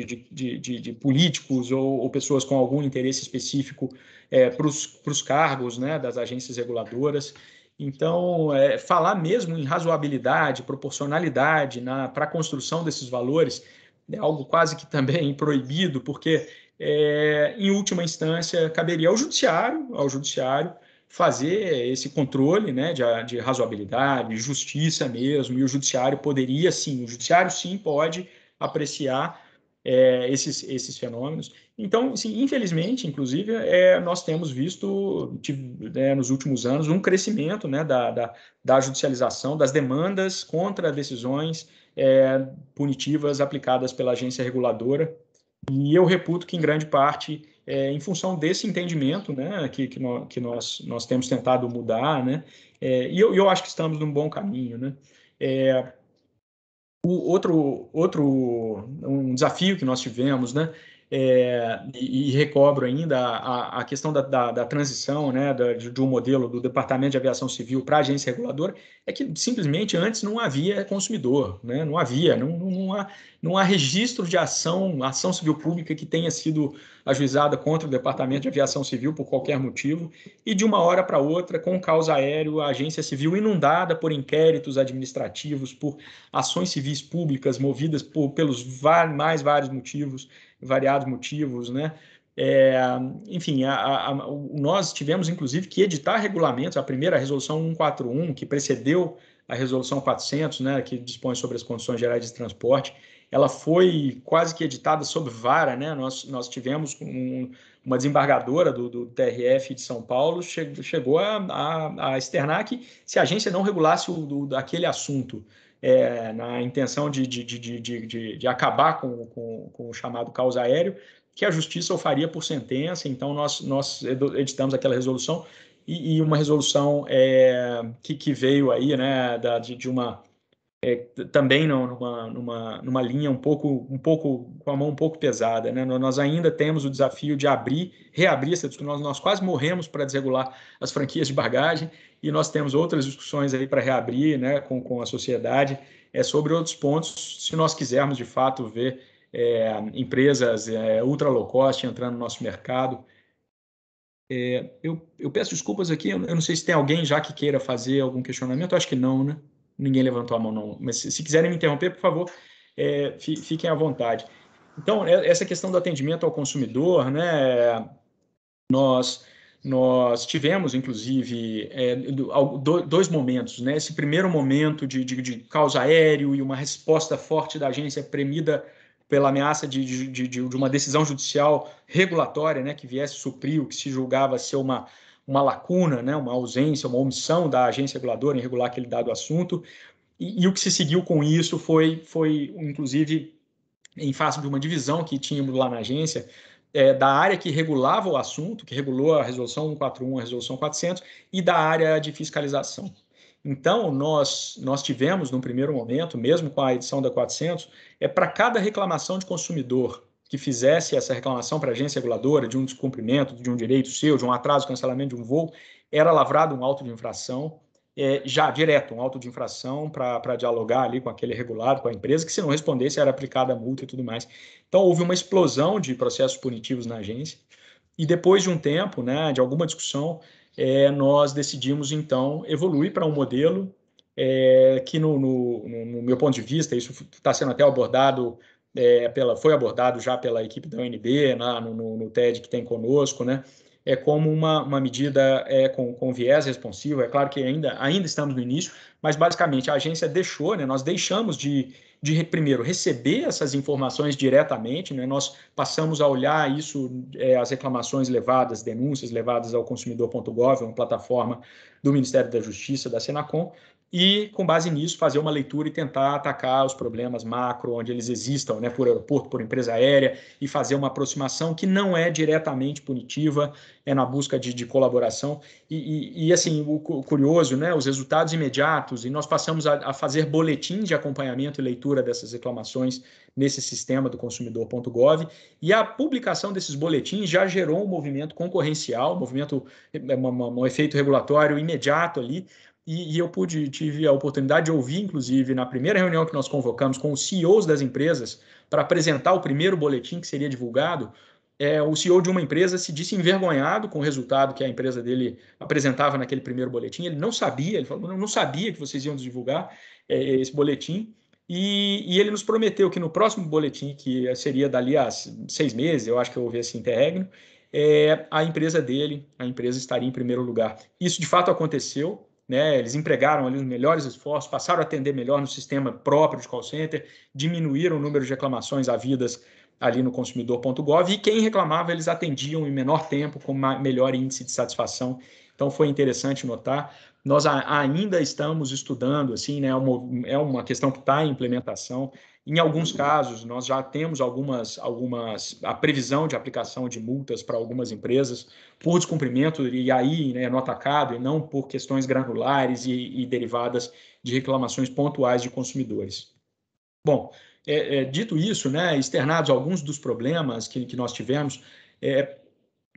políticos ou, ou, pessoas com algum interesse específico é, para os cargos né, das agências reguladoras. Então, é, falar mesmo em razoabilidade, proporcionalidade para a construção desses valores é algo quase que também proibido, porque, é, em última instância, caberia ao judiciário, ao judiciário fazer esse controle né, de, de razoabilidade, justiça mesmo, e o judiciário poderia sim, o judiciário sim pode apreciar é, esses, esses fenômenos. Então, sim, infelizmente, inclusive, é, nós temos visto né, nos últimos anos um crescimento né, da, da, da judicialização, das demandas contra decisões é, punitivas aplicadas pela agência reguladora. E eu reputo que, em grande parte, é, em função desse entendimento né, que, que, no, que nós, nós temos tentado mudar, né, é, e eu, eu acho que estamos num bom caminho. Né, é, o outro, outro um desafio que nós tivemos né, é, e, e, recobro ainda a, a questão da, da, da transição né, da, de um modelo do Departamento de Aviação Civil para a agência reguladora, é que simplesmente antes não havia consumidor, né, não havia, não, não, há, não há registro de ação, ação civil pública que tenha sido ajuizada contra o Departamento de Aviação Civil por qualquer motivo, e de uma hora para outra, com causa aéreo, a agência civil inundada por inquéritos administrativos, por ações civis públicas movidas por, pelos mais vários motivos variados motivos, né? É, enfim, a, a, a, nós tivemos inclusive que editar regulamentos, a primeira a resolução 141, que precedeu a resolução 400, né, que dispõe sobre as condições gerais de transporte, ela foi quase que editada sob vara, né? Nós, nós tivemos um, uma desembargadora do, do, TRF de São Paulo, che, chegou a, a, a externar que se a agência não regulasse o, do, aquele assunto é, na intenção de, de, de, de, de acabar com, com, com, o chamado caos aéreo, que a justiça o faria por sentença, então nós, nós editamos aquela resolução e, e uma resolução é, que, que, veio aí né, da, de, uma é, também não, numa, numa, numa linha um pouco, um pouco com a mão um pouco pesada. Né? Nós ainda temos o desafio de abrir, reabrir essa discussão. Nós, nós quase morremos para desregular as franquias de bagagem e nós temos outras discussões aí para reabrir né, com, com a sociedade é, sobre outros pontos, se nós quisermos de fato ver é, empresas é, ultra low cost entrando no nosso mercado. É, eu, eu peço desculpas aqui, eu não sei se tem alguém já que queira fazer algum questionamento, acho que não, né? ninguém levantou a mão, não. Mas se, se quiserem me interromper, por favor, é, fiquem à vontade. Então, é, essa questão do atendimento ao consumidor, né? Nós nós tivemos, inclusive, é, dois momentos. Né? Esse primeiro momento de, de, de caos aéreo e uma resposta forte da agência premida pela ameaça de, de, uma decisão judicial regulatória né, que viesse suprir o que se julgava ser uma, uma lacuna, né, uma ausência, uma omissão da agência reguladora em regular aquele dado assunto. E, e, o que se seguiu com isso foi, foi inclusive, em face de uma divisão que tínhamos lá na agência, é, da área que regulava o assunto, que regulou a resolução 141, a resolução 400, e da área de fiscalização. Então, nós, nós tivemos, num primeiro momento, mesmo com a edição da 400, é para cada reclamação de consumidor que fizesse essa reclamação para a agência reguladora de um descumprimento de um direito seu, de um atraso, cancelamento de um voo, era lavrado um auto de infração, é, já direto, um auto de infração para dialogar ali com aquele regulado, com a empresa, que se não respondesse era aplicada a multa e tudo mais. Então houve uma explosão de processos punitivos na agência, e depois de um tempo, né, de alguma discussão, é, nós decidimos então evoluir para um modelo é, que, no, no, no, meu ponto de vista, isso está sendo até abordado é, pela, foi abordado já pela equipe da UNB, na, no, no, TED que tem conosco, né? É como uma, uma medida é, com, com viés responsivo. É claro que ainda, ainda estamos no início, mas basicamente a agência deixou, né? Nós deixamos de, de primeiro receber essas informações diretamente, né? nós passamos a olhar isso, é, as reclamações levadas, denúncias levadas ao consumidor.gov, uma plataforma do Ministério da Justiça, da Senacom, e, com base nisso, fazer uma leitura e tentar atacar os problemas macro, onde eles existam, né, por aeroporto, por empresa aérea, e fazer uma aproximação que não é diretamente punitiva, é na busca de, de colaboração. E, e, e, assim, o curioso, né, os resultados imediatos, e nós passamos a, a fazer boletins de acompanhamento e leitura dessas reclamações nesse sistema do consumidor.gov, e a publicação desses boletins já gerou um movimento concorrencial, um movimento, é, um, um efeito regulatório imediato ali, e, e, eu pude, tive a oportunidade de ouvir, inclusive, na primeira reunião que nós convocamos com os CEOs das empresas para apresentar o primeiro boletim que seria divulgado, é, o CEO de uma empresa se disse envergonhado com o resultado que a empresa dele apresentava naquele primeiro boletim. Ele não sabia, ele falou, não sabia que vocês iam divulgar é, esse boletim. E, e, ele nos prometeu que no próximo boletim, que seria dali a seis meses, eu acho que eu ouvi esse interregno, é, a empresa dele, a empresa estaria em primeiro lugar. Isso de fato aconteceu né? Eles empregaram ali os melhores esforços, passaram a atender melhor no sistema próprio de call center, diminuíram o número de reclamações havidas ali no consumidor.gov e quem reclamava eles atendiam em menor tempo com melhor índice de satisfação. Então foi interessante notar. Nós ainda estamos estudando, assim, né? é uma é questão que está em implementação. Em alguns casos, nós já temos algumas, algumas a previsão de aplicação de multas para algumas empresas por descumprimento, e aí né, no atacado, e não por questões granulares e, e derivadas de reclamações pontuais de consumidores. Bom, é, é, dito isso, né, externados alguns dos problemas que, que nós tivemos, é,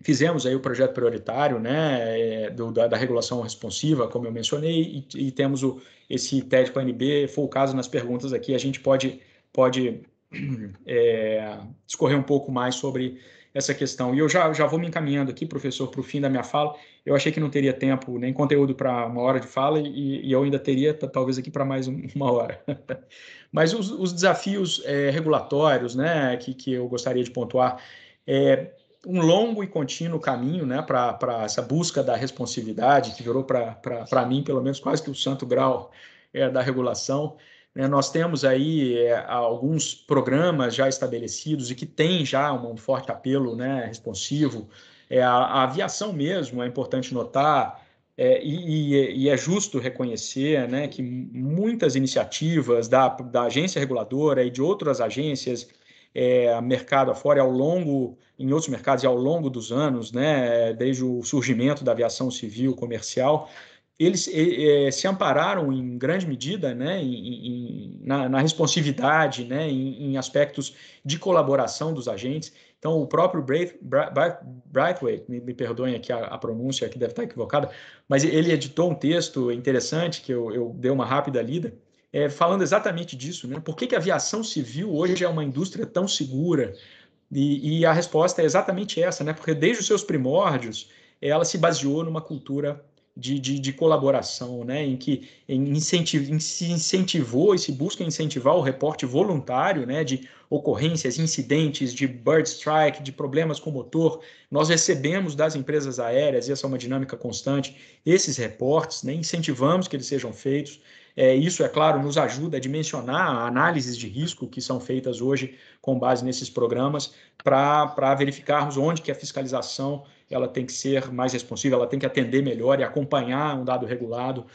fizemos aí o projeto prioritário né, é, do, da, da, regulação responsiva, como eu mencionei, e, e temos o, esse TED a NB, foi o caso nas perguntas aqui, a gente pode pode é, discorrer um pouco mais sobre essa questão. E eu já, já vou me encaminhando aqui, professor, para o fim da minha fala. Eu achei que não teria tempo nem conteúdo para uma hora de fala e, e eu ainda teria, talvez, aqui para mais um, uma hora. Mas os, os desafios é, regulatórios né, que, que eu gostaria de pontuar é um longo e contínuo caminho né, para essa busca da responsividade, que virou para mim, pelo menos, quase que o santo grau é, da regulação. Né? Nós temos aí é, alguns programas já estabelecidos e que têm já um forte apelo né, responsivo. É, a, aviação mesmo, é importante notar, é, e, e, é justo reconhecer né, que muitas iniciativas da, da agência reguladora e de outras agências é, mercado afora, ao longo, em outros mercados e ao longo dos anos, né, desde o surgimento da aviação civil comercial, eles é, se ampararam em grande medida né, em, em, na, na, responsividade, né, em, em, aspectos de colaboração dos agentes. Então, o próprio Brightway Braithwaite, me, me perdoem aqui a, a, pronúncia, que deve estar equivocada, mas ele editou um texto interessante que eu, eu dei uma rápida lida, é, falando exatamente disso. Né? Por que, que a aviação civil hoje é uma indústria tão segura? E, e a resposta é exatamente essa, né? porque desde os seus primórdios, ela se baseou numa cultura de, de, de, colaboração, né, em que em se incentivou e se busca incentivar o reporte voluntário né, de ocorrências, incidentes, de bird strike, de problemas com motor. Nós recebemos das empresas aéreas, e essa é uma dinâmica constante, esses reportes, né, incentivamos que eles sejam feitos. É, isso, é claro, nos ajuda a dimensionar análises de risco que são feitas hoje com base nesses programas para verificarmos onde que a fiscalização ela tem que ser mais responsiva, ela tem que atender melhor e acompanhar um dado regulado.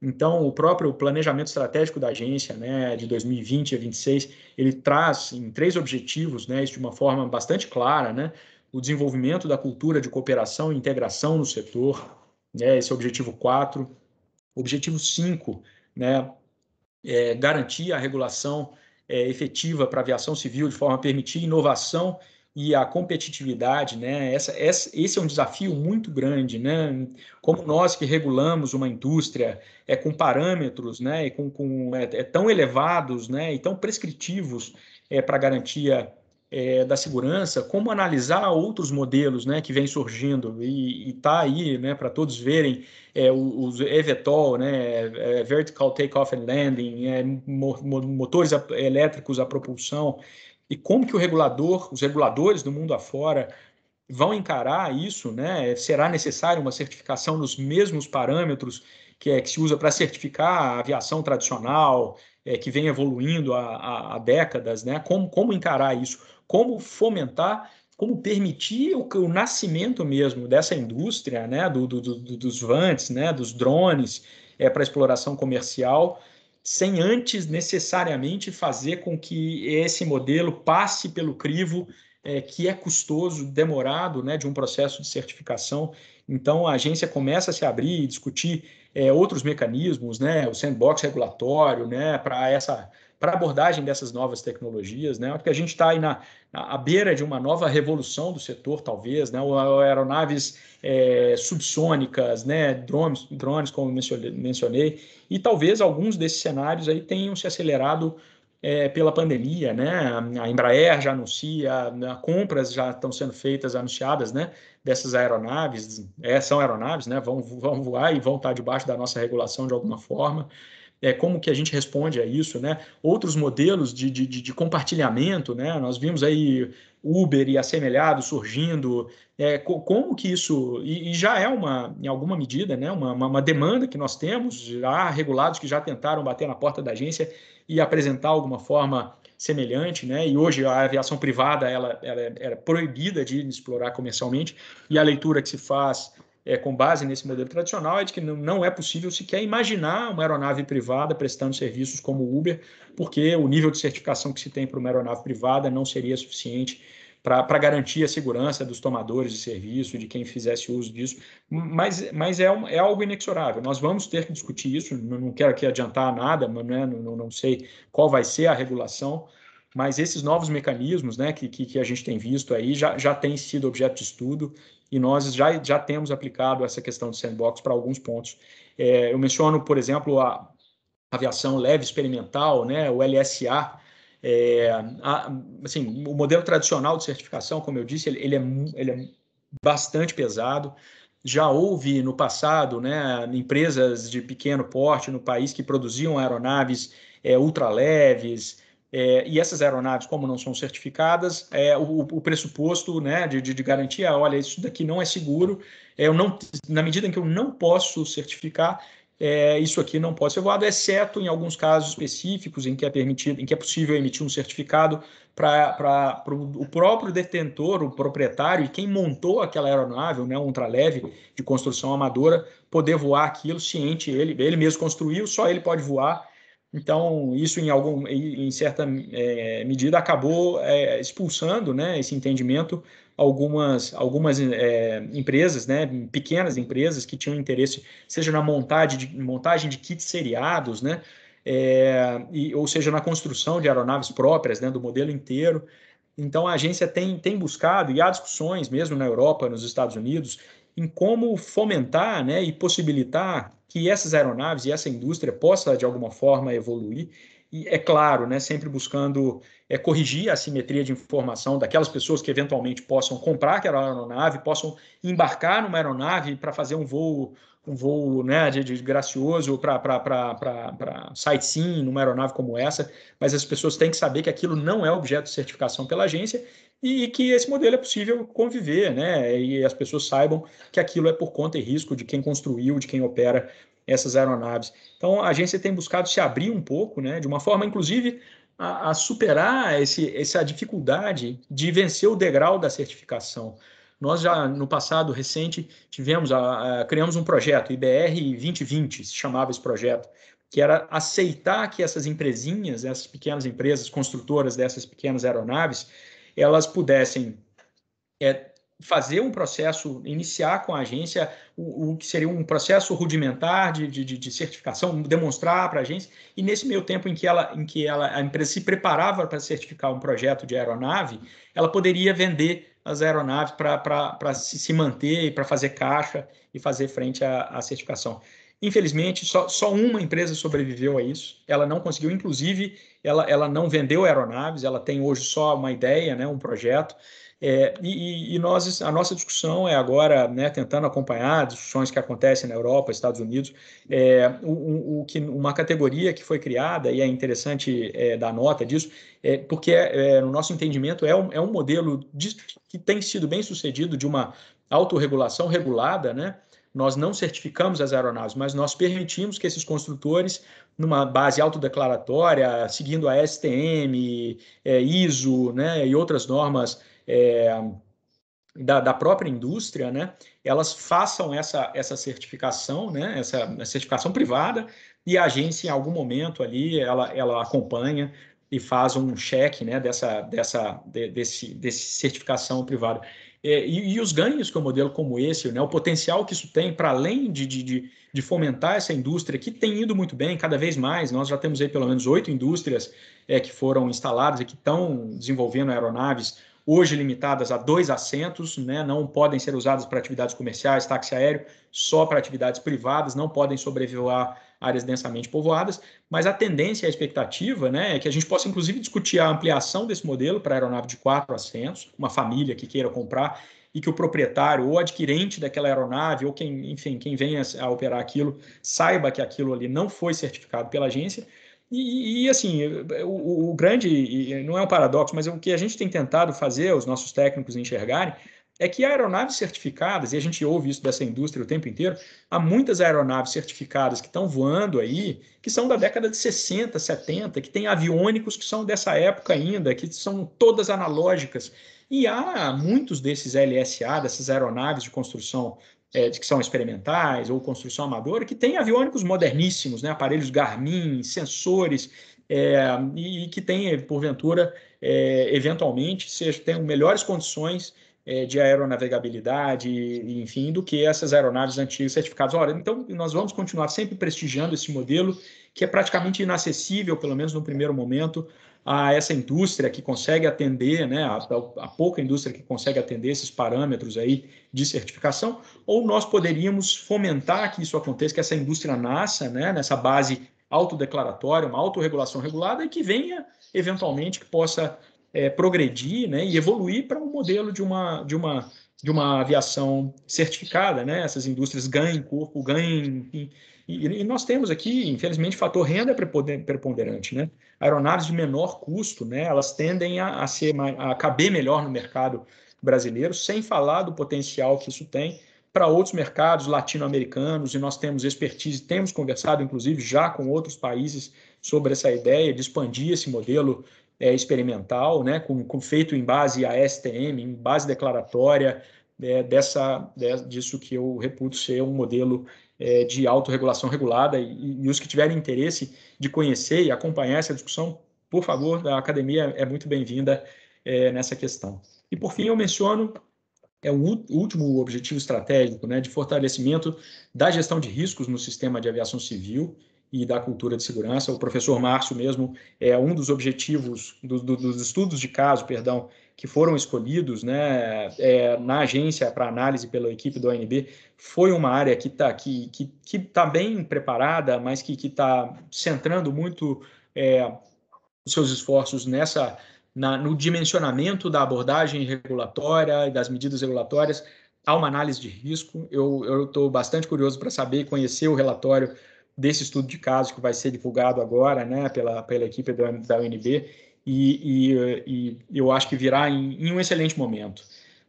Então, o próprio planejamento estratégico da agência, né, de 2020 a 26, ele traz em três objetivos, né, isso de uma forma bastante clara, né, o desenvolvimento da cultura de cooperação e integração no setor, né, esse é o objetivo 4. Objetivo 5, né, é, garantir a regulação é, efetiva para a aviação civil de forma a permitir inovação e a competitividade, né? Essa, essa, esse é um desafio muito grande, né? Como nós que regulamos uma indústria é com parâmetros, né? E com, com é, é tão elevados, né? E tão prescritivos é, para garantia é, da segurança, como analisar outros modelos, né? Que vêm surgindo e está aí, né? Para todos verem é, os evetol, né? É, Vertical Takeoff and Landing, é, motores é, elétricos à propulsão e como que o regulador, os reguladores do mundo afora vão encarar isso, né? Será necessária uma certificação nos mesmos parâmetros que, é, que se usa para certificar a aviação tradicional, é, que vem evoluindo há, há, décadas, né? Como, como encarar isso? Como fomentar, como permitir o, o nascimento mesmo dessa indústria, né? Do, do, do dos vantes, né? Dos drones é, para exploração comercial sem antes necessariamente fazer com que esse modelo passe pelo crivo é, que é custoso, demorado, né, de um processo de certificação. Então, a agência começa a se abrir e discutir é, outros mecanismos, né, o sandbox regulatório, né, para essa para abordagem dessas novas tecnologias, né? Porque a gente está aí na, na beira de uma nova revolução do setor, talvez, né? aeronaves é, subsônicas, né? Drones, drones, como mencionei, e talvez alguns desses cenários aí tenham se acelerado é, pela pandemia, né? A Embraer já anuncia, né? compras já estão sendo feitas, anunciadas, né? Dessas aeronaves, é, são aeronaves, né? Vão, vão voar e vão estar tá debaixo da nossa regulação de alguma forma é, como que a gente responde a isso, né? Outros modelos de, de, de compartilhamento, né? Nós vimos aí Uber e assemelhado surgindo, é, co como que isso, e, e, já é uma, em alguma medida, né, uma, uma, uma, demanda que nós temos, já regulados que já tentaram bater na porta da agência e apresentar alguma forma semelhante, né, e hoje a aviação privada, ela, ela é, era é proibida de explorar comercialmente, e a leitura que se faz é, com base nesse modelo tradicional é de que não, é possível sequer imaginar uma aeronave privada prestando serviços como o Uber, porque o nível de certificação que se tem para uma aeronave privada não seria suficiente para garantir a segurança dos tomadores de serviço, de quem fizesse uso disso, mas, mas é, um, é algo inexorável. Nós vamos ter que discutir isso, não, não quero aqui adiantar nada, mas, né, não, não sei qual vai ser a regulação, mas esses novos mecanismos né, que, que, que, a gente tem visto aí já, já têm sido objeto de estudo e nós já, já temos aplicado essa questão de sandbox para alguns pontos. É, eu menciono, por exemplo, a aviação leve experimental, né, o LSA, é, a, assim, o modelo tradicional de certificação, como eu disse, ele, ele, é, ele é bastante pesado. Já houve no passado né, empresas de pequeno porte no país que produziam aeronaves é, ultraleves, é, e essas aeronaves, como não são certificadas, é, o, o, pressuposto né, de, de, garantia, olha, isso daqui não é seguro, é, eu não, na medida em que eu não posso certificar, é, isso aqui não pode ser voado, exceto em alguns casos específicos em que é permitido, em que é possível emitir um certificado para o próprio detentor, o proprietário e quem montou aquela aeronave, né, um ultraleve de construção amadora, poder voar aquilo, ciente ele, ele mesmo construiu, só ele pode voar então, isso em, algum, em certa é, medida acabou é, expulsando né, esse entendimento algumas, algumas é, empresas, né, pequenas empresas que tinham interesse, seja na montagem de, montagem de kits seriados, né, é, e, ou seja, na construção de aeronaves próprias, né, do modelo inteiro. Então, a agência tem, tem buscado, e há discussões mesmo na Europa, nos Estados Unidos, em como fomentar né, e possibilitar que essas aeronaves e essa indústria possa, de alguma forma, evoluir. E, é claro, né, sempre buscando é, corrigir a assimetria de informação daquelas pessoas que eventualmente possam comprar aquela aeronave, possam embarcar numa aeronave para fazer um voo um voo né, de, de gracioso para sightseeing numa aeronave como essa, mas as pessoas têm que saber que aquilo não é objeto de certificação pela agência e que esse modelo é possível conviver, né? E as pessoas saibam que aquilo é por conta e risco de quem construiu, de quem opera essas aeronaves. Então a agência tem buscado se abrir um pouco, né? De uma forma, inclusive, a, a superar esse, essa dificuldade de vencer o degrau da certificação. Nós já no passado recente tivemos, a, a, criamos um projeto, IBR 2020, se chamava esse projeto, que era aceitar que essas empresinhas, essas pequenas empresas construtoras dessas pequenas aeronaves, elas pudessem é, fazer um processo, iniciar com a agência o, o que seria um processo rudimentar de, de, de certificação, demonstrar para a agência, e nesse meio tempo em que, ela, em que ela, a empresa se preparava para certificar um projeto de aeronave, ela poderia vender as aeronaves para se, se manter e para fazer caixa e fazer frente à, à certificação. Infelizmente, só, só uma empresa sobreviveu a isso. Ela não conseguiu, inclusive, ela, ela não vendeu aeronaves, ela tem hoje só uma ideia, né, um projeto, é, e, e nós, a nossa discussão é agora, né, tentando acompanhar discussões que acontecem na Europa, Estados Unidos, é, o, o, que, uma categoria que foi criada, e é interessante é, dar nota disso, é, porque é, é, no nosso entendimento é um, é um modelo de, que tem sido bem sucedido de uma autorregulação regulada, né? Nós não certificamos as aeronaves, mas nós permitimos que esses construtores, numa base autodeclaratória, seguindo a STM, é, ISO né, e outras normas é, da, da, própria indústria, né, elas façam essa, essa certificação, né, essa, certificação privada, e a agência, em algum momento ali, ela, ela acompanha e faz um cheque né, dessa, dessa de, desse, desse certificação privada. É, e, e, os ganhos que um modelo como esse, né, o potencial que isso tem para além de, de, de, fomentar essa indústria, que tem ido muito bem cada vez mais, nós já temos aí pelo menos oito indústrias é, que foram instaladas e que estão desenvolvendo aeronaves hoje limitadas a dois assentos, né? não podem ser usadas para atividades comerciais, táxi aéreo, só para atividades privadas, não podem sobrevoar áreas densamente povoadas, mas a tendência e a expectativa né, é que a gente possa, inclusive, discutir a ampliação desse modelo para aeronave de quatro assentos, uma família que queira comprar e que o proprietário ou adquirente daquela aeronave ou quem, enfim, quem venha a operar aquilo, saiba que aquilo ali não foi certificado pela agência, e, e, assim, o, o, grande, não é um paradoxo, mas é o que a gente tem tentado fazer, os nossos técnicos enxergarem, é que aeronaves certificadas, e a gente ouve isso dessa indústria o tempo inteiro, há muitas aeronaves certificadas que estão voando aí, que são da década de 60, 70, que tem aviônicos que são dessa época ainda, que são todas analógicas. E há muitos desses LSA, dessas aeronaves de construção é, que são experimentais ou construção amadora, que tem aviônicos moderníssimos, né, aparelhos Garmin, sensores, é, e, que tem, porventura, é, eventualmente, seja, tenham melhores condições é, de aeronavegabilidade, enfim, do que essas aeronaves antigas certificadas. Ora, então nós vamos continuar sempre prestigiando esse modelo, que é praticamente inacessível, pelo menos no primeiro momento, a essa indústria que consegue atender, né, a, a, pouca indústria que consegue atender esses parâmetros aí de certificação, ou nós poderíamos fomentar que isso aconteça, que essa indústria nasça né, nessa base autodeclaratória, uma autorregulação regulada e que venha, eventualmente, que possa é, progredir né, e evoluir para um modelo de uma, de uma de uma aviação certificada, né? Essas indústrias ganhem corpo, ganhem. E, e nós temos aqui, infelizmente, fator renda preponderante, né? aeronaves de menor custo, né, elas tendem a, a, ser, a caber melhor no mercado brasileiro, sem falar do potencial que isso tem para outros mercados latino-americanos, e nós temos expertise, temos conversado, inclusive, já com outros países sobre essa ideia de expandir esse modelo é, experimental, né, com, com, feito em base a STM, em base declaratória, é, dessa, de, disso que eu reputo ser um modelo é, de autorregulação regulada e, e os que tiverem interesse de conhecer e acompanhar essa discussão, por favor, a academia é muito bem-vinda é, nessa questão. E por fim, eu menciono é o último objetivo estratégico, né, de fortalecimento da gestão de riscos no sistema de aviação civil e da cultura de segurança. O professor Márcio mesmo é um dos objetivos do, do, dos estudos de caso, perdão, que foram escolhidos né, é, na agência para análise pela equipe do ONB, foi uma área que está que, que, que tá bem preparada, mas que está centrando muito é, os seus esforços nessa na, no dimensionamento da abordagem regulatória e das medidas regulatórias há uma análise de risco. Eu estou bastante curioso para saber e conhecer o relatório desse estudo de caso que vai ser divulgado agora né, pela, pela equipe da, da UNB e, e, e eu acho que virá em, em, um excelente momento,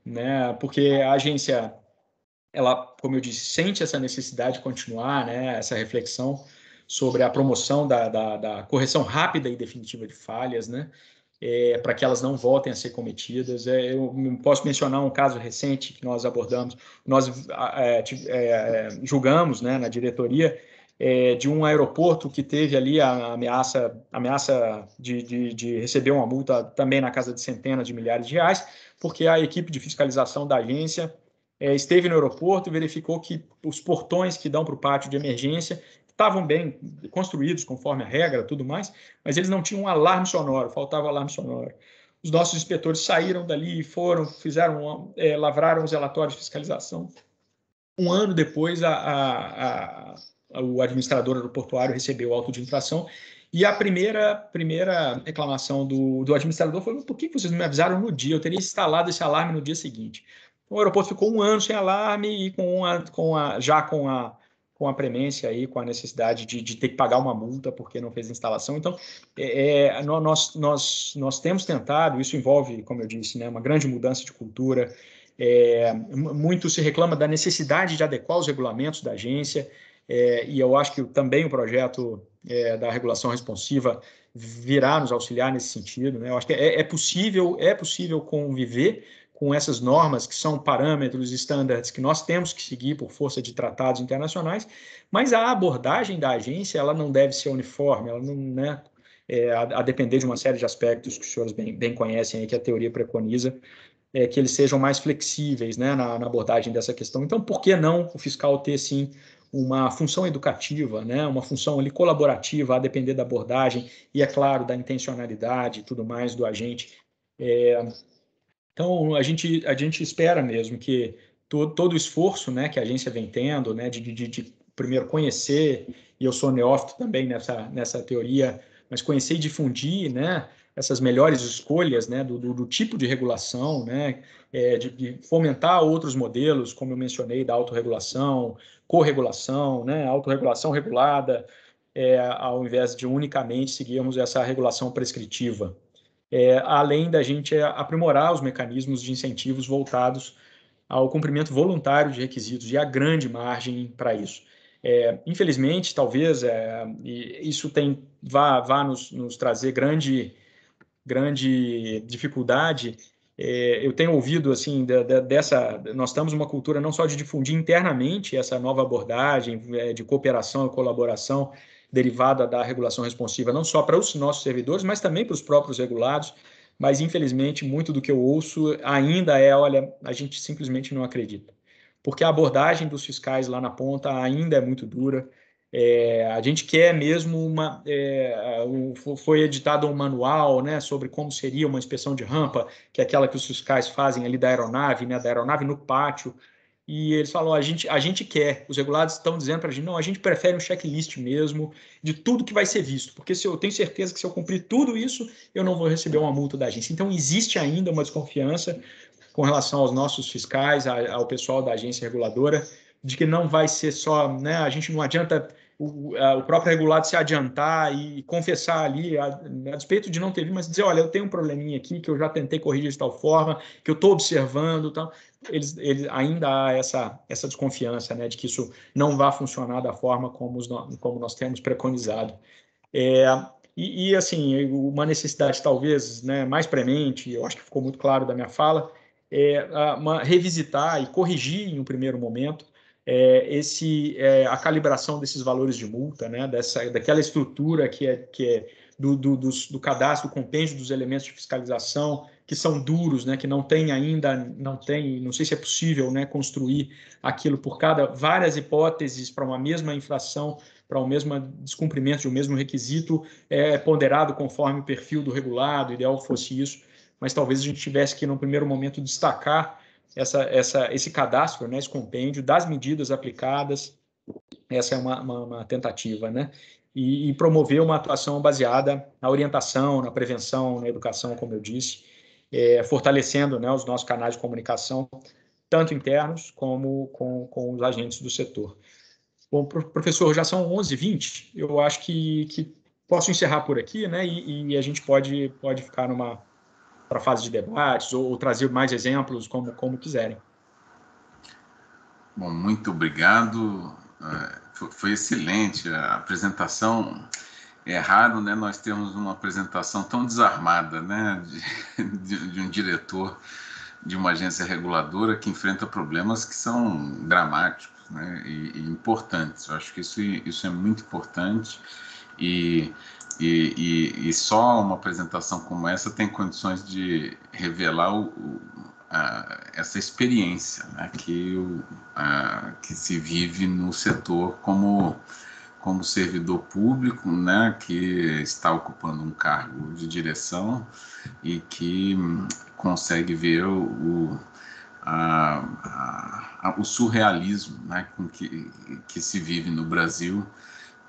né? Porque a agência, ela, como eu disse, sente essa necessidade de continuar, né? Essa reflexão sobre a promoção da, da, da correção rápida e definitiva de falhas, né? É, para que elas não voltem a ser cometidas. É, eu posso mencionar um caso recente que nós abordamos, nós é, é, é, julgamos né, na diretoria é, de um aeroporto que teve ali a ameaça, ameaça de, de, de, receber uma multa também na casa de centenas de milhares de reais, porque a equipe de fiscalização da agência é, esteve no aeroporto e verificou que os portões que dão para o pátio de emergência estavam bem construídos conforme a regra, tudo mais, mas eles não tinham um alarme sonoro, faltava alarme sonoro. Os nossos inspetores saíram dali e foram, fizeram, é, lavraram os relatórios de fiscalização. Um ano depois, a, a, a o administrador aeroportuário recebeu o auto de infração. E a primeira, primeira reclamação do, do administrador foi: por que vocês não me avisaram no dia? Eu teria instalado esse alarme no dia seguinte. o aeroporto ficou um ano sem alarme e com a, com a, já com a, com a premência aí, com a necessidade de, de ter que pagar uma multa porque não fez a instalação. Então, é, é nós, nós, nós temos tentado, isso envolve, como eu disse, né, uma grande mudança de cultura. É, muito se reclama da necessidade de adequar os regulamentos da agência. É, e eu acho que também o projeto é, da regulação responsiva virá nos auxiliar nesse sentido. Né? Eu acho que é, é, possível, é possível conviver com essas normas que são parâmetros, estándares que nós temos que seguir por força de tratados internacionais, mas a abordagem da agência ela não deve ser uniforme, ela não, né, é, a, a, depender de uma série de aspectos que os senhores bem, bem conhecem aí, que a teoria preconiza, é, que eles sejam mais flexíveis né, na, na abordagem dessa questão. Então, por que não o fiscal ter, sim, uma função educativa, né? uma função ali colaborativa, a depender da abordagem e, é claro, da intencionalidade e tudo mais do agente. É, então, a gente, a gente espera mesmo que todo, todo o esforço né, que a agência vem tendo, né, de, de, de primeiro conhecer, e eu sou neófito também nessa, nessa teoria, mas conhecer e difundir, né? essas melhores escolhas né, do, do, do tipo de regulação, né, é, de, de, fomentar outros modelos, como eu mencionei, da autorregulação, corregulação, né, autorregulação regulada, é, ao invés de unicamente seguirmos essa regulação prescritiva. É, além da gente é, aprimorar os mecanismos de incentivos voltados ao cumprimento voluntário de requisitos, e há grande margem para isso. É, infelizmente, talvez, é, isso tem, vá, vá nos, nos trazer grande grande dificuldade. É, eu tenho ouvido assim da, da, dessa, nós estamos uma cultura não só de difundir internamente essa nova abordagem é, de cooperação e colaboração derivada da regulação responsiva, não só para os nossos servidores, mas também para os próprios regulados. Mas infelizmente muito do que eu ouço ainda é, olha, a gente simplesmente não acredita, porque a abordagem dos fiscais lá na ponta ainda é muito dura é, a gente quer mesmo uma. É, foi editado um manual né, sobre como seria uma inspeção de rampa, que é aquela que os fiscais fazem ali da aeronave, né, da aeronave no pátio. E eles falam: a gente, a gente quer. Os regulados estão dizendo para a gente: não, a gente prefere um checklist mesmo de tudo que vai ser visto, porque se eu tenho certeza que se eu cumprir tudo isso, eu não vou receber uma multa da agência. Então, existe ainda uma desconfiança com relação aos nossos fiscais, ao pessoal da agência reguladora, de que não vai ser só, né? A gente não adianta o, a, o próprio regulado se adiantar e confessar ali, a, a despeito de não ter vindo, mas dizer, olha, eu tenho um probleminha aqui que eu já tentei corrigir de tal forma, que eu estou observando tá Eles, eles ainda há essa, essa desconfiança né, de que isso não vai funcionar da forma como, os, como nós temos preconizado. É, e, e, assim, uma necessidade talvez né, mais premente, eu acho que ficou muito claro da minha fala, é uma, revisitar e corrigir em um primeiro momento é, esse, é, a calibração desses valores de multa, né, dessa, daquela estrutura que é, que é do, do, do, do cadastro, do compêndio dos elementos de fiscalização, que são duros, né, que não tem ainda, não tem, não sei se é possível, né, construir aquilo por cada várias hipóteses para uma mesma infração, para o mesmo descumprimento de um mesmo requisito, é ponderado conforme o perfil do regulado, ideal fosse isso, mas talvez a gente tivesse que, no primeiro momento, destacar essa, essa, esse cadastro, né, esse compêndio das medidas aplicadas. Essa é uma, uma, uma tentativa, né? E, e, promover uma atuação baseada na orientação, na prevenção, na educação, como eu disse, é, fortalecendo né, os nossos canais de comunicação, tanto internos como com, com os agentes do setor. Bom, professor, já são 11h20, eu acho que, que posso encerrar por aqui, né? E, e a gente pode, pode ficar numa para a fase de debates ou, ou, trazer mais exemplos, como, como quiserem. Bom, muito obrigado. É, foi, excelente a apresentação. É raro, né? Nós temos uma apresentação tão desarmada, né? de, de um diretor de uma agência reguladora que enfrenta problemas que são dramáticos né, e, e, importantes. Eu acho que isso, isso é muito importante e e, e, e, só uma apresentação como essa tem condições de revelar o, o, a, essa experiência né, que, o, a, que se vive no setor como, como servidor público, né, que está ocupando um cargo de direção e que hum, consegue ver o, a, o surrealismo né, com que, que se vive no Brasil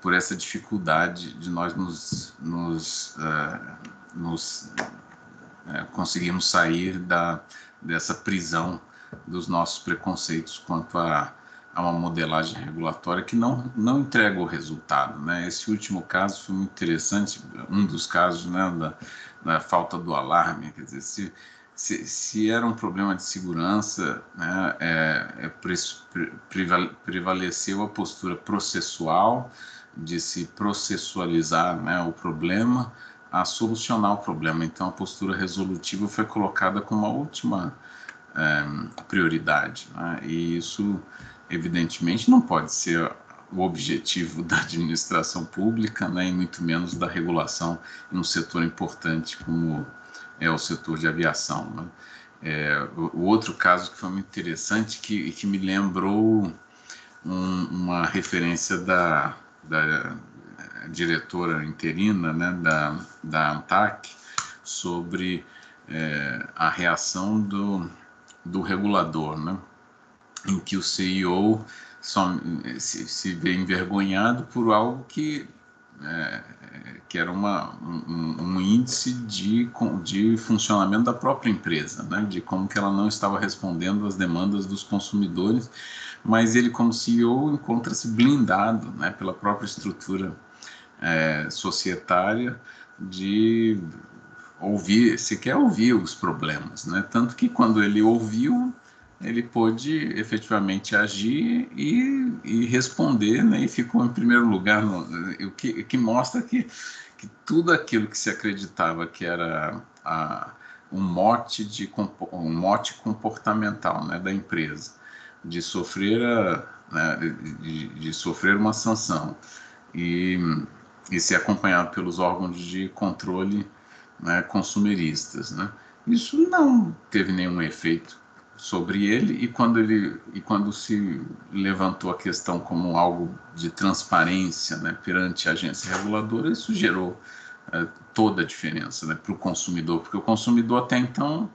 por essa dificuldade de nós nos, nos, uh, nos uh, conseguirmos sair da, dessa prisão dos nossos preconceitos quanto a, a uma modelagem regulatória que não, não entrega o resultado. Né? Esse último caso foi muito interessante, um dos casos né, da, da falta do alarme, quer dizer, se, se, se, era um problema de segurança, né, é, é, prevaleceu a postura processual de se processualizar né, o problema a solucionar o problema. Então, a postura resolutiva foi colocada como a última é, prioridade. Né? E isso, evidentemente, não pode ser o objetivo da administração pública, né? e muito menos da regulação em um setor importante como é o setor de aviação. Né? É, o outro caso que foi muito interessante, que, que me lembrou um, uma referência da da eh, diretora interina né, da, da ANTAC sobre é, a reação do, do regulador, né, em que o CEO só, eh, se, se vê envergonhado por algo que, é, que era uma, um, um, índice de, de funcionamento da própria empresa, né, de como que ela não estava respondendo às demandas dos consumidores mas ele, como CEO, encontra-se blindado né, pela própria estrutura é, societária de ouvir, sequer ouvir os problemas. Né? Tanto que quando ele ouviu, ele pôde efetivamente agir e, e responder, né? e ficou em primeiro lugar, o que, que mostra que, que tudo aquilo que se acreditava que era a, um mote de um mote comportamental né, da empresa de sofrer a, né, de, de, sofrer uma sanção e, e ser acompanhado pelos órgãos de controle né, consumeristas. Né? Isso não teve nenhum efeito sobre ele e quando ele e quando se levantou a questão como algo de transparência né, perante a agência reguladora, isso gerou é, toda a diferença né, para o consumidor, porque o consumidor até então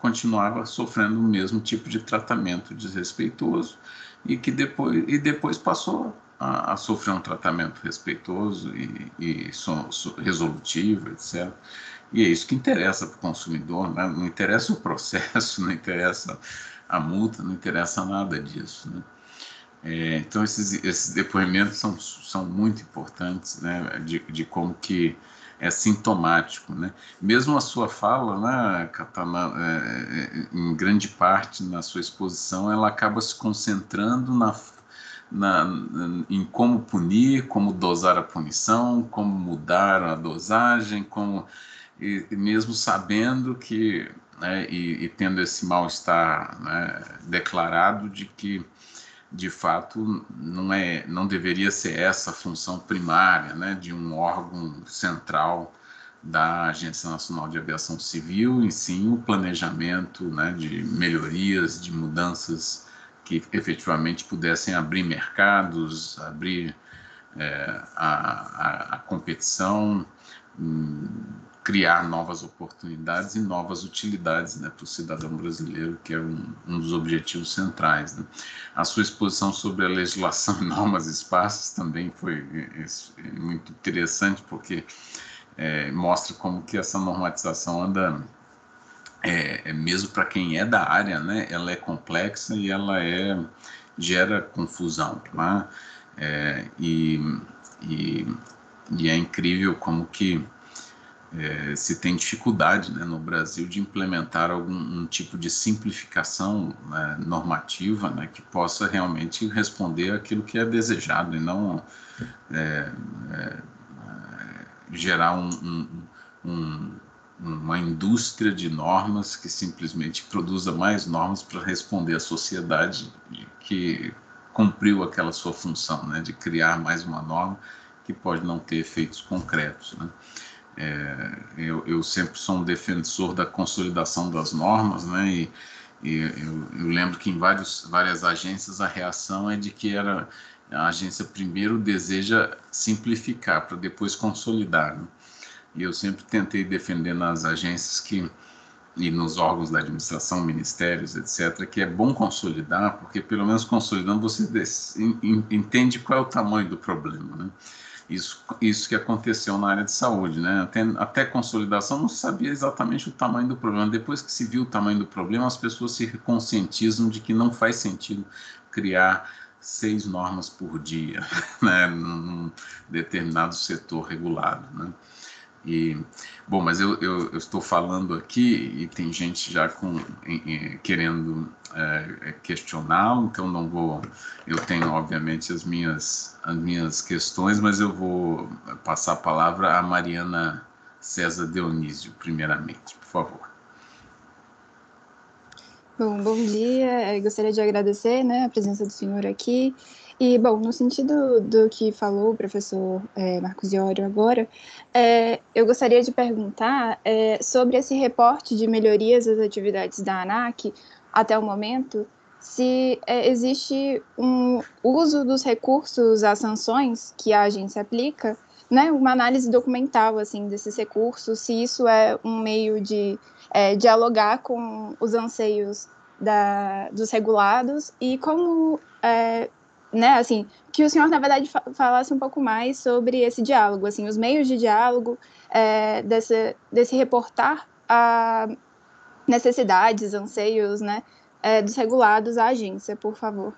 continuava sofrendo o mesmo tipo de tratamento desrespeitoso e que depois, e depois passou a, a sofrer um tratamento respeitoso e, e so, so, resolutivo, etc. E é isso que interessa para o consumidor, né? não interessa o processo, não interessa a multa, não interessa nada disso. Né? É, então, esses, esses depoimentos são, são muito importantes né? de, de como que é sintomático. Né? Mesmo a sua fala, né, Catana, é, é, em grande parte na sua exposição, ela acaba se concentrando na, na, em como punir, como dosar a punição, como mudar a dosagem, como e, mesmo sabendo que né, e, e tendo esse mal-estar né, declarado de que de fato não é não deveria ser essa a função primária né, de um órgão central da Agência Nacional de Aviação Civil e sim o planejamento né, de melhorias, de mudanças que efetivamente pudessem abrir mercados, abrir é, a, a, a competição, hum, criar novas oportunidades e novas utilidades né, para o cidadão brasileiro, que é um, um dos objetivos centrais. Né? A sua exposição sobre a legislação e normas e espaços também foi é, é, é muito interessante, porque é, mostra como que essa normatização anda, é, mesmo para quem é da área, né, ela é complexa e ela é, gera confusão. Né? É, e, e, e é incrível como que é, se tem dificuldade né, no Brasil de implementar algum um tipo de simplificação né, normativa né, que possa realmente responder aquilo que é desejado e não é, é, gerar um, um, uma indústria de normas que simplesmente produza mais normas para responder à sociedade que cumpriu aquela sua função né, de criar mais uma norma que pode não ter efeitos concretos. Né. É, eu, eu, sempre sou um defensor da consolidação das normas, né? E, e eu, eu, lembro que em vários, várias agências a reação é de que era a agência primeiro deseja simplificar para depois consolidar. Né? E eu sempre tentei defender nas agências que e nos órgãos da administração, ministérios, etc., que é bom consolidar, porque pelo menos consolidando você entende qual é o tamanho do problema. Né? isso, isso que aconteceu na área de saúde, né? Até, até consolidação não se sabia exatamente o tamanho do problema. Depois que se viu o tamanho do problema, as pessoas se conscientizam de que não faz sentido criar seis normas por dia, né? Num determinado setor regulado, né? E, bom, mas eu, eu, eu, estou falando aqui e tem gente já com, querendo é, é, questionar, então não vou. Eu tenho, obviamente, as minhas, as minhas questões, mas eu vou passar a palavra à Mariana César Dionísio, primeiramente, por favor. Bom, bom dia. Eu gostaria de agradecer né, a presença do senhor aqui. E, bom, no sentido do que falou o professor é, Marcos Iório agora, é, eu gostaria de perguntar é, sobre esse reporte de melhorias das atividades da ANAC até o momento, se é, existe um uso dos recursos às sanções que a agência aplica, né, uma análise documental assim desses recursos, se isso é um meio de é, dialogar com os anseios da, dos regulados e como é, né, assim, que o senhor, na verdade, falasse um pouco mais sobre esse diálogo, assim, os meios de diálogo, é, desse, desse reportar a necessidades, anseios, né, é, dos regulados à agência, por favor.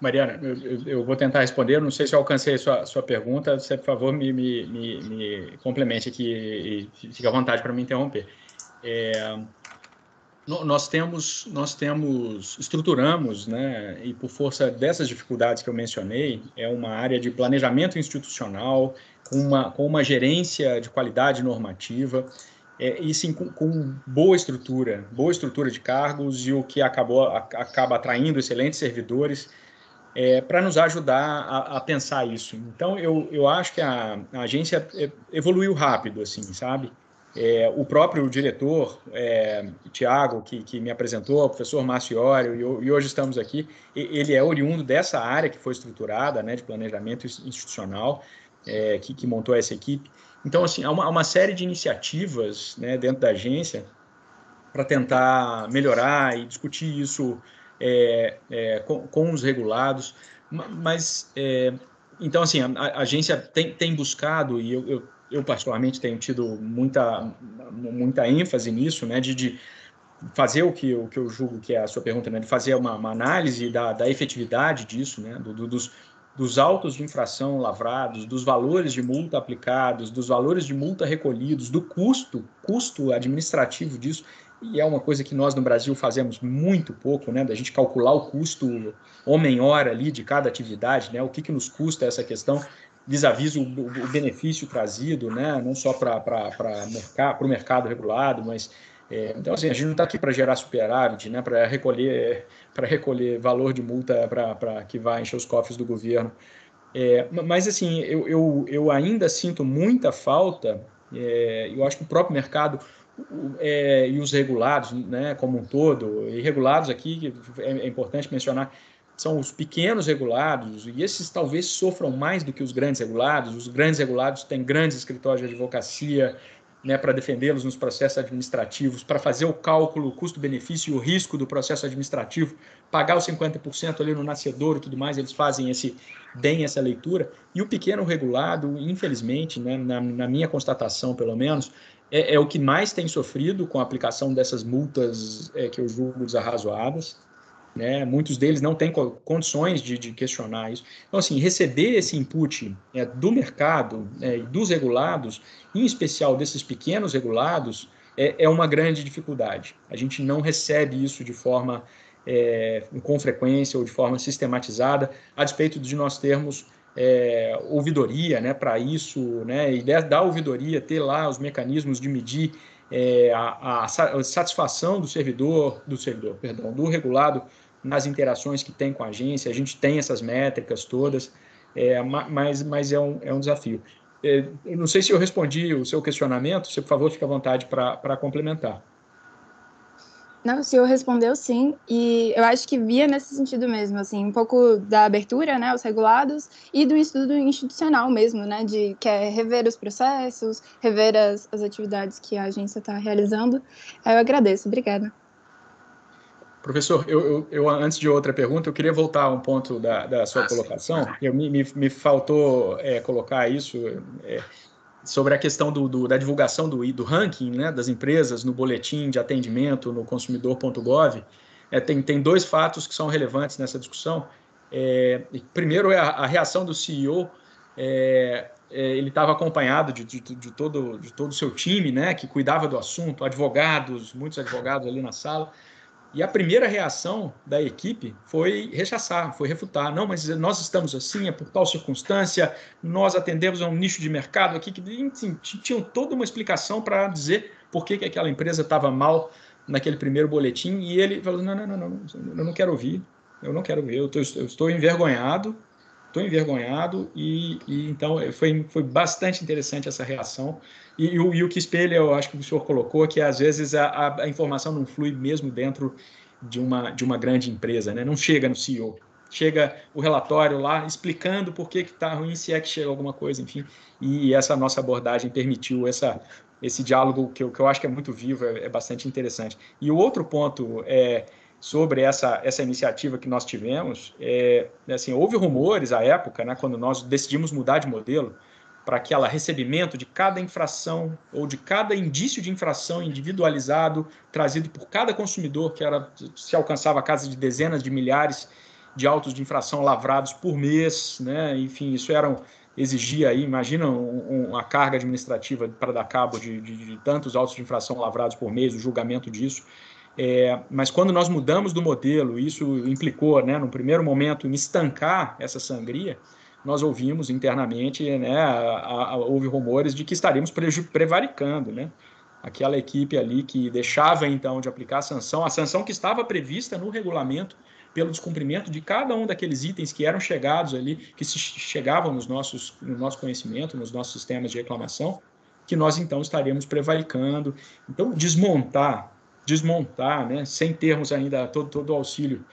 Mariana, eu, eu, vou tentar responder, não sei se eu alcancei a sua, sua pergunta, você, por favor, me, me, me, me complemente aqui e fique à vontade para me interromper. É, nós temos, nós temos, estruturamos, né, e por força dessas dificuldades que eu mencionei, é uma área de planejamento institucional, com uma, com uma gerência de qualidade normativa, é, e sim com, com, boa estrutura, boa estrutura de cargos e o que acabou, a, acaba atraindo excelentes servidores é, para nos ajudar a, a, pensar isso. Então, eu, eu acho que a, a agência é, evoluiu rápido, assim, sabe? É, o próprio diretor, é, Tiago, que, que, me apresentou, o professor Márcio Iório, e, e, hoje estamos aqui, ele é oriundo dessa área que foi estruturada, né, de planejamento institucional, é, que, que, montou essa equipe. Então, assim, há uma, há uma série de iniciativas né, dentro da agência para tentar melhorar e discutir isso é, é, com, com, os regulados, mas... É, então, assim, a, a agência tem, tem buscado, e eu, eu eu particularmente tenho tido muita, muita ênfase nisso, né, de, de fazer o que, o que eu julgo que é a sua pergunta, né, de fazer uma, uma análise da, da efetividade disso, né, do, do, dos, dos autos de infração lavrados, dos valores de multa aplicados, dos valores de multa recolhidos, do custo, custo administrativo disso, e é uma coisa que nós no Brasil fazemos muito pouco, né, da gente calcular o custo homem-hora ali de cada atividade, né, o que, que nos custa essa questão, vis-à-vis -vis o, o, benefício trazido, né? não só para mercado, o mercado regulado, mas é, então assim, a gente não está aqui para gerar superávit, né? para recolher para recolher valor de multa para que vai encher os cofres do governo. É, mas assim, eu, eu, eu, ainda sinto muita falta, é, eu acho que o próprio mercado é, e os regulados, né, como um todo, e regulados aqui, é, é importante mencionar, são os pequenos regulados, e esses talvez sofram mais do que os grandes regulados. Os grandes regulados têm grandes escritórios de advocacia né, para defendê-los nos processos administrativos, para fazer o cálculo, custo-benefício e o risco do processo administrativo, pagar os 50% ali no nascedor e tudo mais, eles fazem esse, bem essa leitura. E o pequeno regulado, infelizmente, né, na, na minha constatação pelo menos, é, é, o que mais tem sofrido com a aplicação dessas multas é, que eu julgo desarrazoadas. Né? Muitos deles não têm condições de, de, questionar isso. Então, assim, receber esse input é, do mercado né, e é, dos regulados, em especial desses pequenos regulados, é, é, uma grande dificuldade. A gente não recebe isso de forma é, com frequência ou de forma sistematizada, a despeito de nós termos é, ouvidoria né, para isso, né, e da ouvidoria ter lá os mecanismos de medir é, a, a, satisfação do servidor, do servidor, perdão, do regulado nas interações que tem com a agência. A gente tem essas métricas todas, é, mas, mas é, um, é um desafio. É, não sei se eu respondi o seu questionamento, você, por favor, fica à vontade para complementar. Não, o senhor respondeu sim, e eu acho que via nesse sentido mesmo, assim, um pouco da abertura, né, aos regulados, e do estudo institucional mesmo, né, de que é rever os processos, rever as, as atividades que a agência está realizando. Eu agradeço, obrigada. Professor, eu, eu, eu, antes de outra pergunta, eu queria voltar a um ponto da, da sua ah, colocação. Eu, me, me, me faltou é, colocar isso. É, sobre a questão do, do, da divulgação do, do ranking né, das empresas no boletim de atendimento no consumidor.gov, é, tem, tem dois fatos que são relevantes nessa discussão. É, primeiro é a, a, reação do CEO, é, é, ele estava acompanhado de, de, de, todo, de todo o seu time, né, que cuidava do assunto, advogados, muitos advogados ali na sala, e a primeira reação da equipe foi rechaçar, foi refutar. Não, mas nós estamos assim, é por tal circunstância, nós atendemos a um nicho de mercado aqui que enfim, tinham toda uma explicação para dizer por que, que aquela empresa estava mal naquele primeiro boletim. E ele falou: não, não, não, não, eu não quero ouvir, eu não quero ouvir, eu, tô, eu estou envergonhado, envergonhado e, e, então eh, foi, foi bastante interessante essa reação e, e, o, e, o, que espelha, eu acho que o senhor colocou, que às vezes a, a, informação não flui mesmo dentro de uma, de uma grande empresa, né? não chega no CEO, chega o relatório lá explicando por que está ruim, se é que chega alguma coisa, enfim, e essa nossa abordagem permitiu essa esse diálogo que eu, que eu acho que é muito vivo, é, é bastante interessante. E o outro ponto é, sobre essa, essa iniciativa que nós tivemos, é, assim, houve rumores à época, né, quando nós decidimos mudar de modelo, para que ela recebimento de cada infração ou de cada indício de infração individualizado, trazido por cada consumidor, que era se alcançava a casa de dezenas de milhares de autos de infração lavrados por mês, né? enfim, isso um exigia aí, imagina um, uma carga administrativa para dar cabo de, de, de tantos autos de infração lavrados por mês, o julgamento disso. É, mas quando nós mudamos do modelo, isso implicou, né, no primeiro momento, em estancar essa sangria, nós ouvimos internamente, né, a, a, houve rumores de que estaríamos prevaricando, né? Aquela equipe ali que deixava, então, de aplicar a sanção, a sanção que estava prevista no regulamento pelo descumprimento de cada um daqueles itens que eram chegados ali, que se chegavam nos nossos, no nosso conhecimento, nos nossos sistemas de reclamação, que nós, então, estaríamos prevaricando. Então, desmontar desmontar, né, sem termos ainda todo, todo o auxílio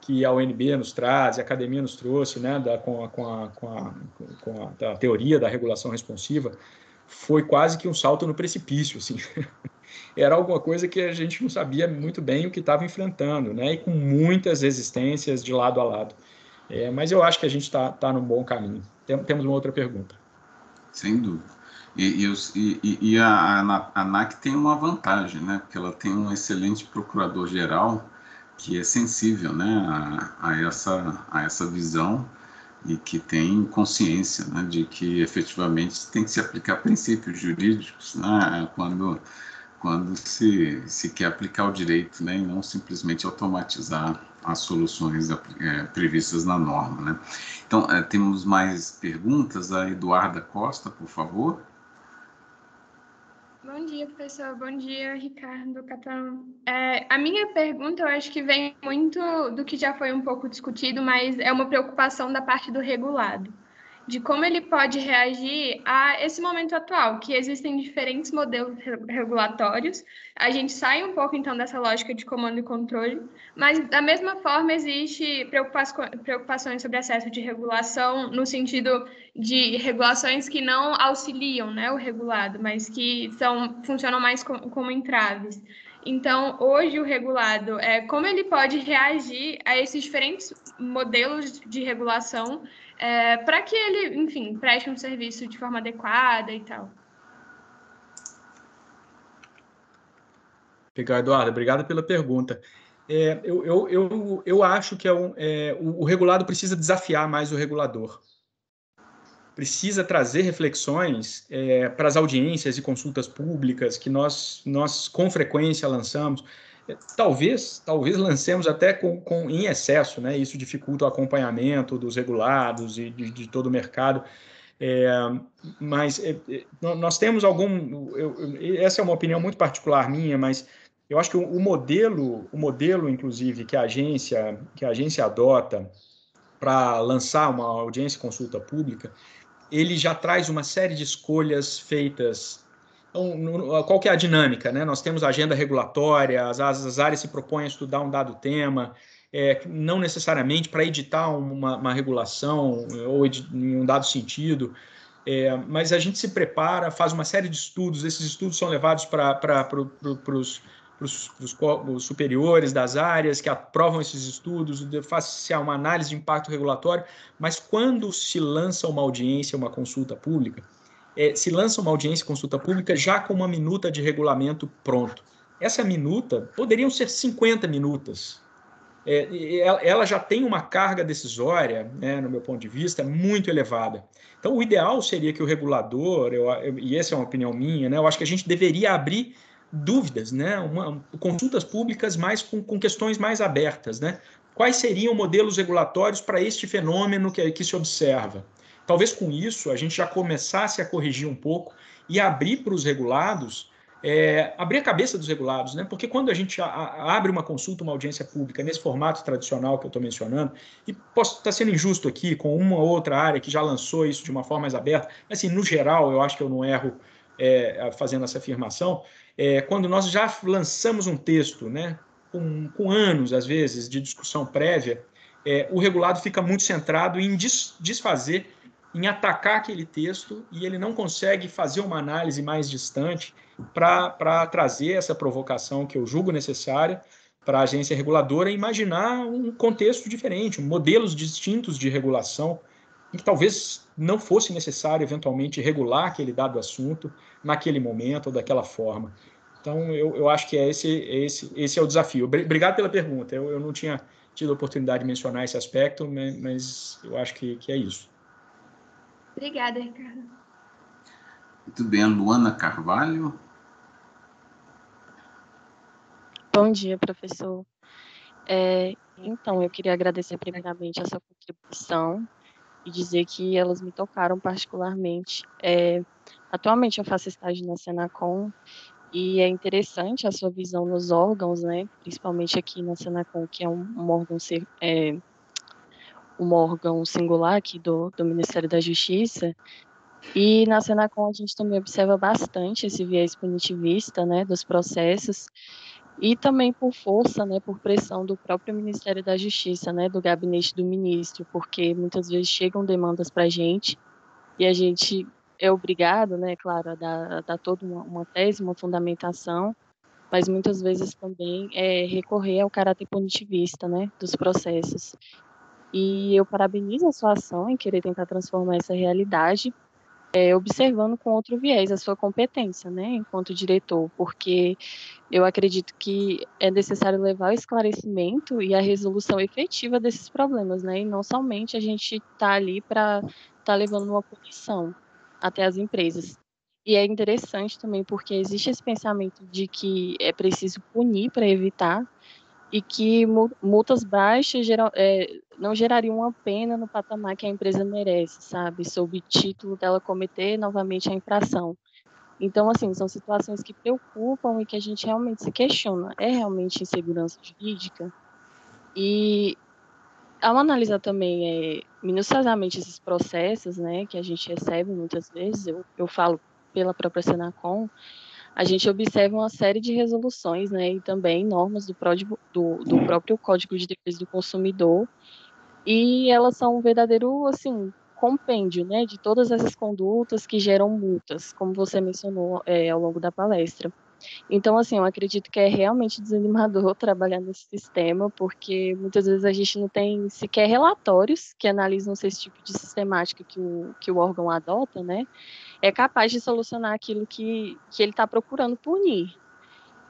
que a UNB nos traz, a academia nos trouxe, né, da, com, a, com, a, com, a, com a da teoria da regulação responsiva, foi quase que um salto no precipício, assim. Era alguma coisa que a gente não sabia muito bem o que estava enfrentando, né, e com muitas resistências de lado a lado. É, mas eu acho que a gente está tá num bom caminho. Tem, temos uma outra pergunta. Sem dúvida. E, e, e, e a, a ANAC tem uma vantagem, né? Porque ela tem um excelente procurador-geral que é sensível, né? A, a, essa, a essa visão e que tem consciência né, de que efetivamente tem que se aplicar princípios jurídicos né, quando, quando se, se quer aplicar o direito né, e não simplesmente automatizar as soluções é, previstas na norma. Né. Então, é, temos mais perguntas. A Eduarda Costa, por favor. Bom dia, professor. Bom dia, Ricardo, Catão. É, a minha pergunta, eu acho que vem muito do que já foi um pouco discutido, mas é uma preocupação da parte do regulado de como ele pode reagir a esse momento atual, que existem diferentes modelos regulatórios. A gente sai um pouco então dessa lógica de comando e controle, mas da mesma forma existe preocupações sobre acesso de regulação no sentido de regulações que não auxiliam, né, o regulado, mas que são funcionam mais como entraves. Então, hoje o regulado é como ele pode reagir a esses diferentes modelos de regulação é, para que ele, enfim, preste um serviço de forma adequada e tal. Obrigado, Eduardo. Obrigado pela pergunta. É, eu, eu, eu, eu acho que é um, é, o, o regulado precisa desafiar mais o regulador precisa trazer reflexões é, para as audiências e consultas públicas que nós, nós com frequência lançamos. É, talvez, talvez lancemos até com, com em excesso, né? Isso dificulta o acompanhamento dos regulados e de, de todo o mercado. É, mas é, é nós temos algum. Eu, eu, essa é uma opinião muito particular minha, mas eu acho que o, o modelo, o modelo, inclusive, que a agência, que a agência adota para lançar uma audiência e consulta pública ele já traz uma série de escolhas feitas. Então, qual que é a dinâmica? Né? Nós temos agenda regulatória, as, as áreas se propõem a estudar um dado tema, é, não necessariamente para editar uma, uma, regulação é, ou em um dado sentido, é, mas a gente se prepara, faz uma série de estudos, esses estudos são levados para os para os superiores das áreas que aprovam esses estudos, faça uma análise de impacto regulatório, mas quando se lança uma audiência, uma consulta pública, é, se lança uma audiência, consulta pública, já com uma minuta de regulamento pronto. Essa minuta poderiam ser 50 minutas. É, ela já tem uma carga decisória, né, no meu ponto de vista, muito elevada. Então, o ideal seria que o regulador, eu, eu, e essa é uma opinião minha, né, eu acho que a gente deveria abrir dúvidas, né? Uma, consultas públicas mais com, com questões mais abertas, né? Quais seriam modelos regulatórios para este fenômeno que, que se observa? Talvez com isso a gente já começasse a corrigir um pouco e abrir para os regulados, é, abrir a cabeça dos regulados, né? Porque quando a gente a, a, abre uma consulta, uma audiência pública nesse formato tradicional que eu estou mencionando, e posso estar tá sendo injusto aqui com uma ou outra área que já lançou isso de uma forma mais aberta, mas assim, no geral, eu acho que eu não erro é, fazendo essa afirmação, é, quando nós já lançamos um texto, né, com, com anos, às vezes, de discussão prévia, é, o regulado fica muito centrado em des, desfazer, em atacar aquele texto, e ele não consegue fazer uma análise mais distante para trazer essa provocação que eu julgo necessária para a agência reguladora imaginar um contexto diferente, modelos distintos de regulação, em que talvez não fosse necessário eventualmente regular aquele dado assunto naquele momento ou daquela forma. Então, eu, eu acho que é esse, esse, esse é o desafio. Obrigado pela pergunta. Eu, eu não tinha tido a oportunidade de mencionar esse aspecto, mas eu acho que, que é isso. Obrigada, Ricardo. Muito bem, Luana Carvalho. Bom dia, professor. É, então, eu queria agradecer primeiramente a sua contribuição e dizer que elas me tocaram particularmente. É, atualmente eu faço estágio na Senacom e é interessante a sua visão nos órgãos, né? Principalmente aqui na Senacom, que é um, um órgão é, um órgão singular aqui do, do Ministério da Justiça. E na Senacom a gente também observa bastante esse viés punitivista, né, dos processos e também por força, né, por pressão do próprio Ministério da Justiça, né, do gabinete do ministro, porque muitas vezes chegam demandas para a gente e a gente é obrigado, né, claro, a dar, a dar toda uma, uma, tese, uma fundamentação, mas muitas vezes também é recorrer ao caráter punitivista, né, dos processos. E eu parabenizo a sua ação em querer tentar transformar essa realidade, é, observando com outro viés a sua competência, né, enquanto diretor, porque eu acredito que é necessário levar o esclarecimento e a resolução efetiva desses problemas, né, e não somente a gente estar tá ali para estar tá levando uma punição até as empresas. E é interessante também porque existe esse pensamento de que é preciso punir para evitar e que multas baixas geral, é, não gerariam uma pena no patamar que a empresa merece, sabe? Sob título dela cometer novamente a infração. Então, assim, são situações que preocupam e que a gente realmente se questiona. É realmente insegurança jurídica? E ao analisar também é, minuciosamente esses processos, né, que a gente recebe muitas vezes, eu, eu falo pela própria Senacom, a gente observa uma série de resoluções, né, e também normas do, do, do uhum. próprio Código de Defesa do Consumidor, e elas são um verdadeiro, assim, compêndio, né, de todas essas condutas que geram multas, como você mencionou é, ao longo da palestra. Então, assim, eu acredito que é realmente desanimador trabalhar nesse sistema, porque muitas vezes a gente não tem sequer relatórios que analisam esse tipo de sistemática que o, que o órgão adota, né? É capaz de solucionar aquilo que, que ele está procurando punir.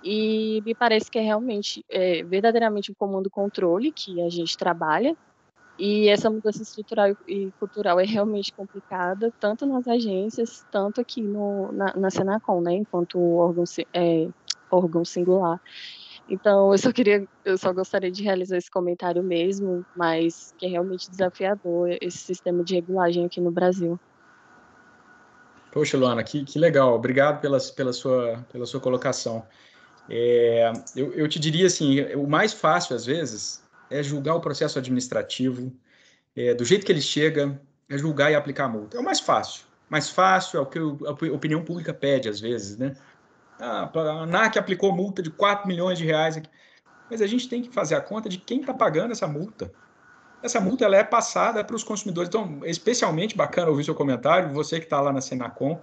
E me parece que é realmente, é, verdadeiramente um comando-controle que a gente trabalha, e essa mudança estrutural e cultural é realmente complicada, tanto nas agências, tanto aqui no, na, na Senacom, né, enquanto órgão, é, órgão singular. Então, eu só queria, eu só gostaria de realizar esse comentário mesmo, mas que é realmente desafiador esse sistema de regulagem aqui no Brasil. Poxa, Luana, que, que legal. Obrigado pela, pela, sua, pela sua colocação. É, eu, eu te diria assim, o mais fácil às vezes é julgar o processo administrativo, é, do jeito que ele chega, é julgar e aplicar a multa. É o mais fácil. Mais fácil é o que é a opinião pública pede, às vezes, né? Ah, a ANAC aplicou multa de 4 milhões de reais. Aqui. Mas a gente tem que fazer a conta de quem está pagando essa multa. Essa multa ela é passada é para os consumidores. Então, é especialmente bacana ouvir seu comentário, você que está lá na Senacom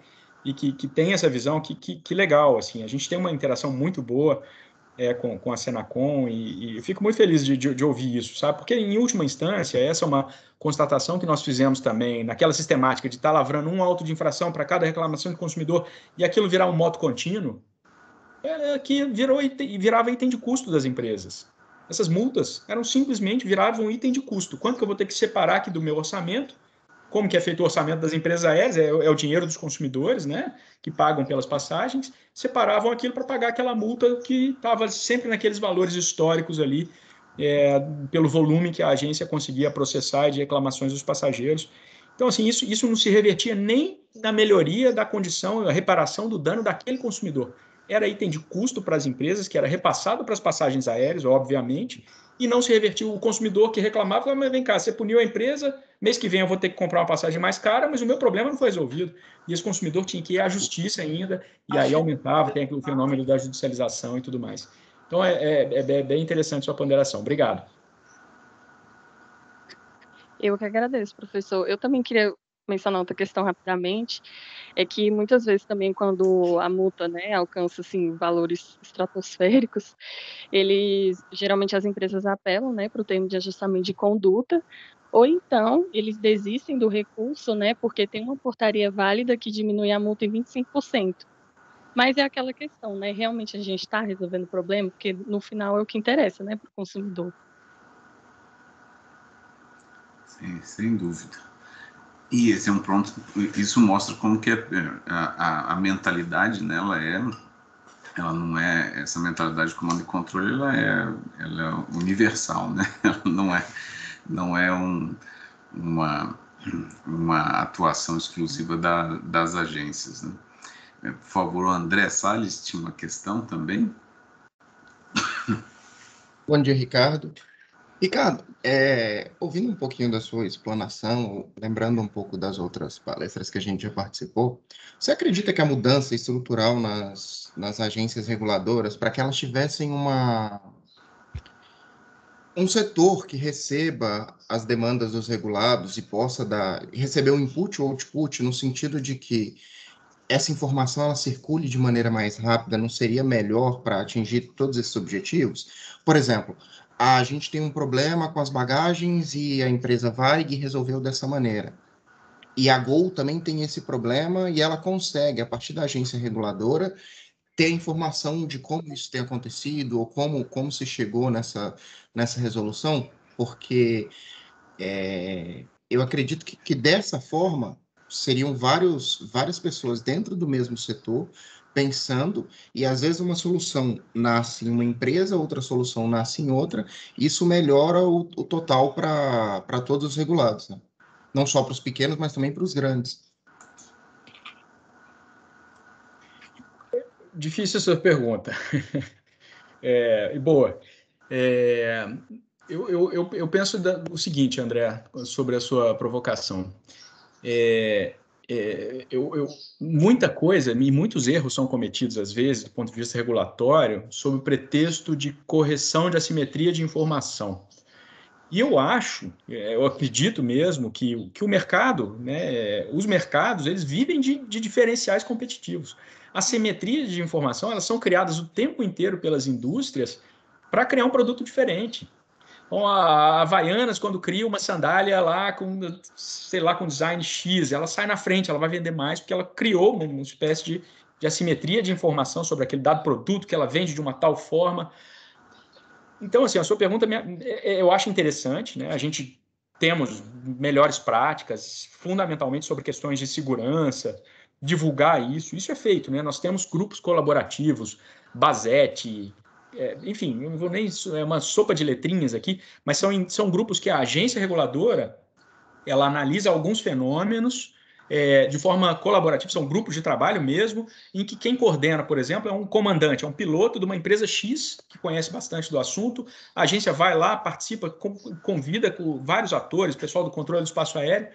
e que, que tem essa visão, que, que, que legal. assim. A gente tem uma interação muito boa é, com, com a Senacom e, e fico muito feliz de, de, de, ouvir isso, sabe? Porque, em última instância, essa é uma constatação que nós fizemos também naquela sistemática de estar tá lavrando um auto de infração para cada reclamação de consumidor e aquilo virar um moto contínuo, é, é que virou, virava item de custo das empresas. Essas multas eram simplesmente viravam item de custo. Quanto que eu vou ter que separar aqui do meu orçamento como que é feito o orçamento das empresas aéreas, é, é o dinheiro dos consumidores, né, que pagam pelas passagens, separavam aquilo para pagar aquela multa que estava sempre naqueles valores históricos ali, é, pelo volume que a agência conseguia processar de reclamações dos passageiros. Então, assim, isso, isso não se revertia nem na melhoria da condição, a reparação do dano daquele consumidor. Era item de custo para as empresas, que era repassado para as passagens aéreas, obviamente, e não se revertiu. O consumidor que reclamava falou, mas vem cá, você puniu a empresa, mês que vem eu vou ter que comprar uma passagem mais cara, mas o meu problema não foi resolvido. E esse consumidor tinha que ir à justiça ainda, e aí aumentava, tem o fenômeno da judicialização e tudo mais. Então é, é, é bem interessante sua ponderação. Obrigado. Eu que agradeço, professor. Eu também queria mencionar outra questão rapidamente, é que muitas vezes também quando a multa né, alcança assim, valores estratosféricos, eles geralmente as empresas apelam né, para o termo de ajustamento de conduta, ou então eles desistem do recurso, né, porque tem uma portaria válida que diminui a multa em 25%. Mas é aquela questão, né? Realmente a gente está resolvendo o problema, porque no final é o que interessa, né, para o consumidor. Sim, sem dúvida. E esse é um pronto, isso mostra como que a, a, a mentalidade nela né, é ela não é essa mentalidade de comando e controle ela é ela é universal né ela não é não é um, uma uma atuação exclusiva da, das agências né? É, por favor o André Sales tinha uma questão também bom dia Ricardo Ricardo, é, ouvindo um pouquinho da sua explanação, lembrando um pouco das outras palestras que a gente já participou, você acredita que a mudança estrutural nas, nas agências reguladoras, para que elas tivessem uma, um setor que receba as demandas dos regulados e possa dar, receber um input ou output, no sentido de que essa informação ela circule de maneira mais rápida, não seria melhor para atingir todos esses objetivos? Por exemplo, a gente tem um problema com as bagagens e a empresa Varig resolveu dessa maneira. E a Gol também tem esse problema e ela consegue, a partir da agência reguladora, ter informação de como isso tem acontecido ou como, como se chegou nessa, nessa resolução, porque é, eu acredito que, que dessa forma seriam vários, várias pessoas dentro do mesmo setor pensando e às vezes uma solução nasce em uma empresa, outra solução nasce em outra, isso melhora o, o total para todos os regulados, né? não só para os pequenos, mas também para os grandes. Difícil essa pergunta. É, e boa. É, eu, eu, eu, penso da, o seguinte, André, sobre a sua provocação. É, é, eu, eu, muita coisa e muitos erros são cometidos, às vezes, do ponto de vista regulatório, sob o pretexto de correção de assimetria de informação. E eu acho, é, eu acredito mesmo que, que o mercado, né, os mercados, eles vivem de, de diferenciais competitivos. Assimetrias de informação, elas são criadas o tempo inteiro pelas indústrias para criar um produto diferente. Então, a Havaianas, quando cria uma sandália lá com, sei lá, com design X, ela sai na frente, ela vai vender mais, porque ela criou uma espécie de, de assimetria de informação sobre aquele dado produto que ela vende de uma tal forma. Então, assim, a sua pergunta é, é, eu acho interessante, né? A gente temos melhores práticas, fundamentalmente sobre questões de segurança, divulgar isso, isso é feito, né? Nós temos grupos colaborativos, Bazete, é, enfim, não vou nem. É uma sopa de letrinhas aqui, mas são, são grupos que a agência reguladora ela analisa alguns fenômenos. É, de forma colaborativa, são grupos de trabalho mesmo, em que quem coordena, por exemplo, é um comandante, é um piloto de uma empresa X que conhece bastante do assunto. A agência vai lá, participa, convida com vários atores, pessoal do controle do espaço aéreo,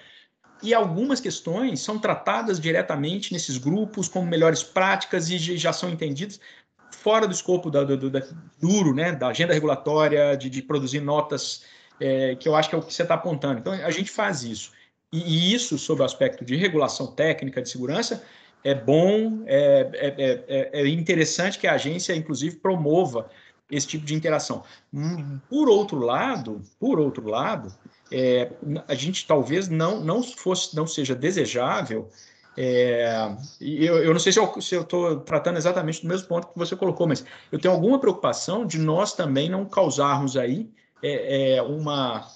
e algumas questões são tratadas diretamente nesses grupos como melhores práticas e já são entendidas fora do escopo da, do, da, duro, né, da agenda regulatória, de, de produzir notas, é, que eu acho que é o que você está apontando. Então, a gente faz isso. E, e, isso, sobre o aspecto de regulação técnica de segurança, é bom, é é, é, é, é interessante que a agência, inclusive, promova esse tipo de interação. Hum, por outro lado, por outro lado, é, a gente talvez não, não fosse não seja desejável é, eu, eu, não sei se eu estou tratando exatamente do mesmo ponto que você colocou, mas eu tenho alguma preocupação de nós também não causarmos aí é, é uma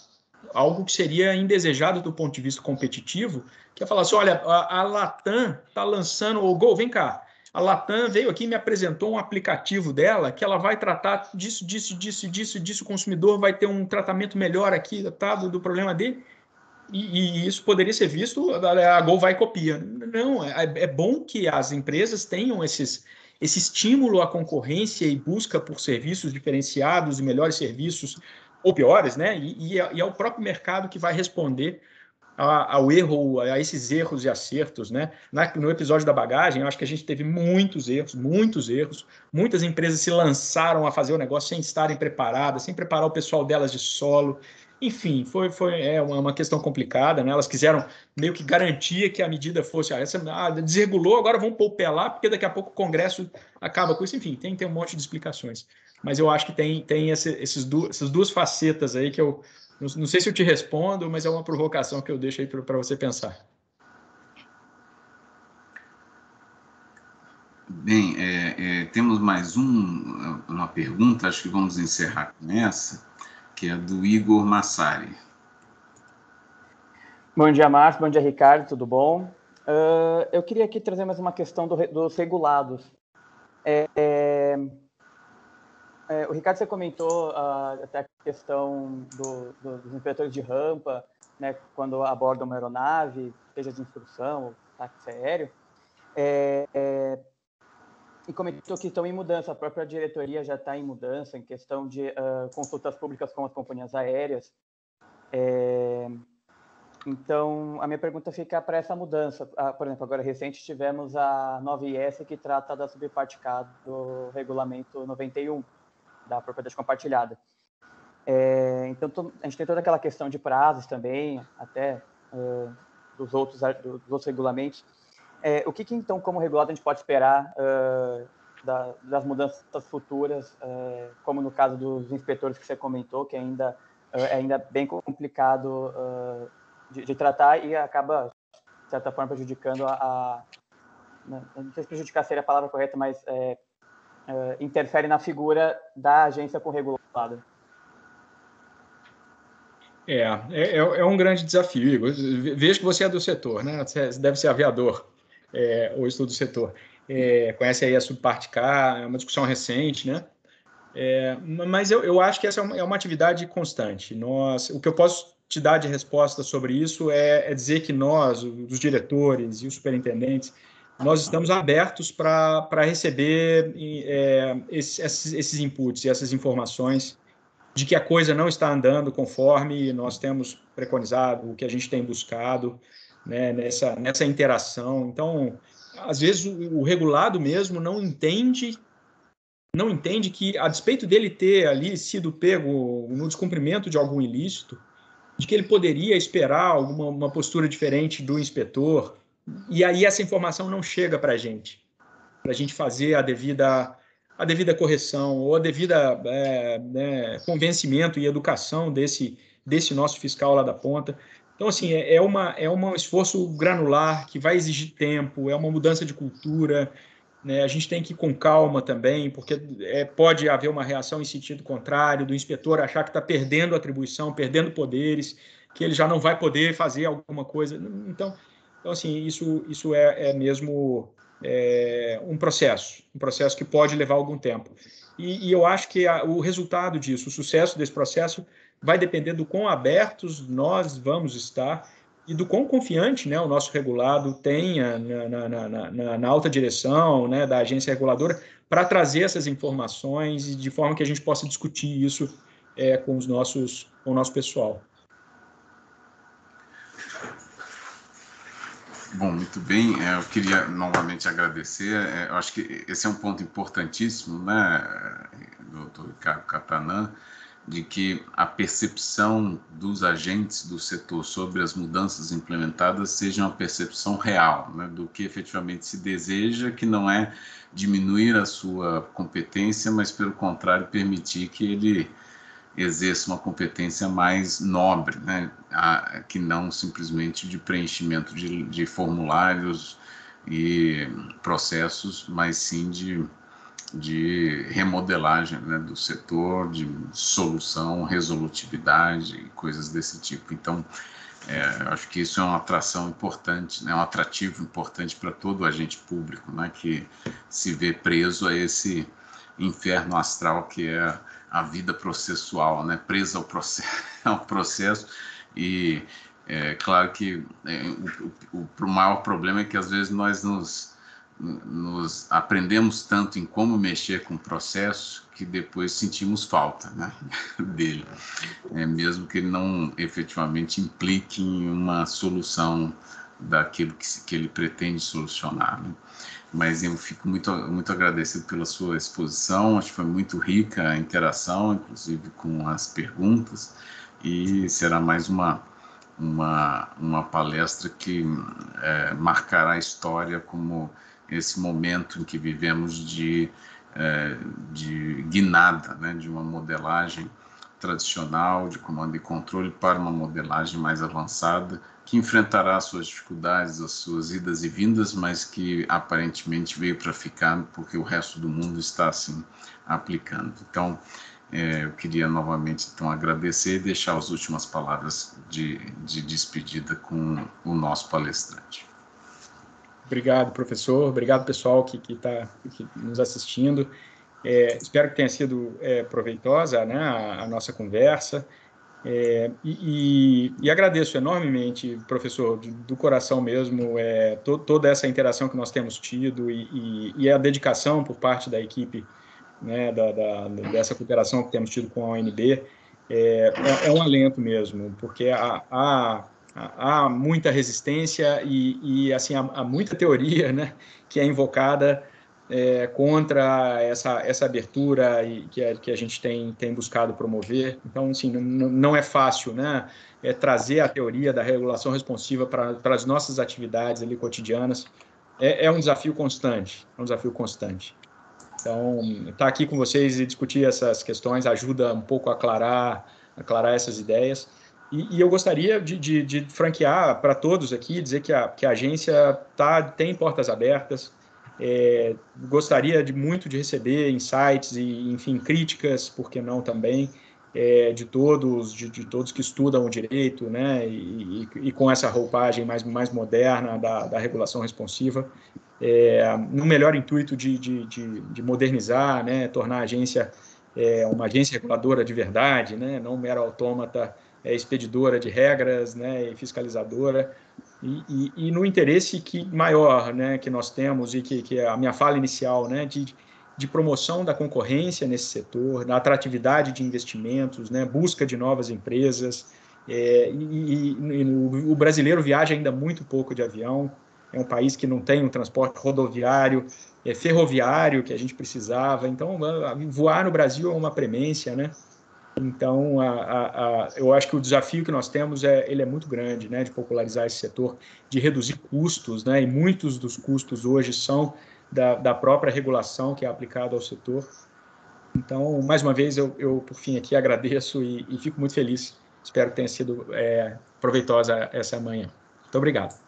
algo que seria indesejado do ponto de vista competitivo, que é falar assim, olha, a, a Latam está lançando, o Gol, vem cá, a Latam veio aqui e me apresentou um aplicativo dela que ela vai tratar disso, disso, disso, disso, disso, o consumidor vai ter um tratamento melhor aqui, tá, do, do problema dele. E, e, isso poderia ser visto, a Gol vai e copia. Não, é, é, é bom que as empresas tenham esses, esse estímulo à concorrência e busca por serviços diferenciados e melhores serviços, ou piores, né? E, e, é, e é o próprio mercado que vai responder a, ao erro, a esses erros e acertos, né? Na, no episódio da bagagem, eu acho que a gente teve muitos erros, muitos erros. Muitas empresas se lançaram a fazer o negócio sem estarem preparadas, sem preparar o pessoal delas de solo, enfim, foi, foi é uma, uma, questão complicada, né? Elas quiseram meio que garantir que a medida fosse, ah, essa, ah, desregulou, agora vamos pôr o pé lá, porque daqui a pouco o Congresso acaba com isso. Enfim, tem, tem um monte de explicações. Mas eu acho que tem, tem esse, esses du essas duas facetas aí que eu não, não, sei se eu te respondo, mas é uma provocação que eu deixo aí para você pensar. Bem, é, é, temos mais um, uma pergunta, acho que vamos encerrar com essa que é do Igor Massari. Bom dia, Márcio. Bom dia, Ricardo. Tudo bom? Uh, eu queria aqui trazer mais uma questão do, dos regulados. É, é, é, o Ricardo, você comentou uh, até a questão do, do, dos inspetores de rampa, né, quando abordam uma aeronave, seja de instrução ou táxi aéreo. É, é e comentou que estão em mudança, a própria diretoria já está em mudança em questão de uh, consultas públicas com as companhias aéreas. É... Então, a minha pergunta fica para essa mudança. Ah, por exemplo, agora recente tivemos a 9S que trata da subparte K do regulamento 91 da propriedade compartilhada. É... então, a gente tem toda aquela questão de prazos também, até uh, dos, outros, dos outros regulamentos é, o que, que, então, como regulador, a gente pode esperar uh, da, das mudanças futuras, uh, como no caso dos inspetores que você comentou, que ainda uh, é ainda bem complicado de, de, tratar e acaba, de certa forma, prejudicando a, a né, não sei se prejudicar seria a palavra correta, mas é, é, interfere na figura da agência com regulado. É, é, é, é um grande desafio, Igor. Vejo que você é do setor, né? Você deve ser aviador é, estudo do setor. É, conhece aí a subparte K, é uma discussão recente, né? É, mas eu, eu acho que essa é uma, é uma, atividade constante. Nós, o que eu posso te dar de resposta sobre isso é, é dizer que nós, os diretores e os superintendentes, nós estamos abertos para receber é, esses, esses inputs e essas informações de que a coisa não está andando conforme nós temos preconizado, o que a gente tem buscado né, nessa, nessa interação. Então, às vezes o, o, regulado mesmo não entende não entende que a despeito dele ter ali sido pego no descumprimento de algum ilícito, de que ele poderia esperar alguma uma postura diferente do inspetor, e aí essa informação não chega para a gente, para a gente fazer a devida a devida correção ou a devida é, né, convencimento e educação desse desse nosso fiscal lá da ponta. Então, assim, é, é, uma, é um esforço granular que vai exigir tempo, é uma mudança de cultura. Né? A gente tem que ir com calma também, porque é, pode haver uma reação em sentido contrário, do inspetor achar que está perdendo atribuição, perdendo poderes, que ele já não vai poder fazer alguma coisa. Então, então assim, isso, isso é, é mesmo é, um processo, um processo que pode levar algum tempo. E, e eu acho que a, o resultado disso, o sucesso desse processo, vai depender do quão abertos nós vamos estar e do quão confiante né, o nosso regulado tenha ah, na, na, na, na alta direção né, da agência reguladora para trazer essas informações e de forma que a gente possa discutir isso é, com, os nossos, com o nosso pessoal. Bom, muito bem. É, eu queria novamente agradecer. É, eu acho que esse é um ponto importantíssimo, né, doutor Ricardo Catanã de que a percepção dos agentes do setor sobre as mudanças implementadas seja uma percepção real né, do que efetivamente se deseja, que não é diminuir a sua competência, mas pelo contrário permitir que ele exerça uma competência mais nobre, né, a, que não simplesmente de preenchimento de, de formulários e processos, mas sim de de remodelagem né, do setor, de solução, resolutividade, coisas desse tipo. Então, é, acho que isso é uma atração importante, né, um atrativo importante para todo agente público, né, que se vê preso a esse inferno astral que é a vida processual, né, preso ao processo, ao processo e é claro que é, o, o, o maior problema é que às vezes nós nos nos aprendemos tanto em como mexer com o processo que depois sentimos falta né, dele, é mesmo que ele não efetivamente implique em uma solução daquilo que, que ele pretende solucionar. Né? Mas eu fico muito, muito agradecido pela sua exposição, acho que foi muito rica a interação, inclusive com as perguntas, e será mais uma uma, uma palestra que é, marcará a história como esse momento em que vivemos de, é, de guinada, né, de uma modelagem tradicional de comando e controle para uma modelagem mais avançada, que enfrentará suas dificuldades, as suas idas e vindas, mas que aparentemente veio para ficar porque o resto do mundo está assim aplicando. Então, é, eu queria novamente então agradecer e deixar as últimas palavras de, de despedida com o nosso palestrante. Obrigado, professor. Obrigado, pessoal que está nos assistindo. É, espero que tenha sido é, proveitosa né, a, a, nossa conversa. É, e, e, e, agradeço enormemente, professor, do, do coração mesmo, é, to, toda essa interação que nós temos tido e, e a dedicação por parte da equipe né, da, da, dessa cooperação que temos tido com a ONB. É, é, é, um alento mesmo, porque a, a há muita resistência e, e assim há, há, muita teoria né, que é invocada é, contra essa, essa abertura e, que, a, que a gente tem, tem buscado promover. Então, assim, não, não é fácil né, é trazer a teoria da regulação responsiva para as nossas atividades ali, cotidianas. É, é um desafio constante, é um desafio constante. Então, estar tá aqui com vocês e discutir essas questões ajuda um pouco a aclarar, aclarar essas ideias. E, e, eu gostaria de, de, de franquear para todos aqui, dizer que a, que a agência tá, tem portas abertas. É, gostaria de muito de receber insights e, enfim, críticas, por que não também, é, de todos, de, de, todos que estudam o direito, né? E, e, e com essa roupagem mais, mais moderna da, da regulação responsiva, é, no melhor intuito de, de, de modernizar, né? Tornar a agência é, uma agência reguladora de verdade, né? Não mero autômata é, expedidora de regras, né, e fiscalizadora, e, e, e, no interesse que maior, né, que nós temos e que, que é a minha fala inicial, né, de, de promoção da concorrência nesse setor, da atratividade de investimentos, né, busca de novas empresas. É, e, e, e o brasileiro viaja ainda muito pouco de avião. É um país que não tem um transporte rodoviário, é, ferroviário que a gente precisava. Então, voar no Brasil é uma premência, né? Então, a, a, a, eu acho que o desafio que nós temos é, ele é muito grande, né, de popularizar esse setor, de reduzir custos, né, e muitos dos custos hoje são da, da própria regulação que é aplicada ao setor. Então, mais uma vez, eu, eu por fim, aqui agradeço e, e, fico muito feliz. Espero que tenha sido é, proveitosa essa manhã. Muito obrigado.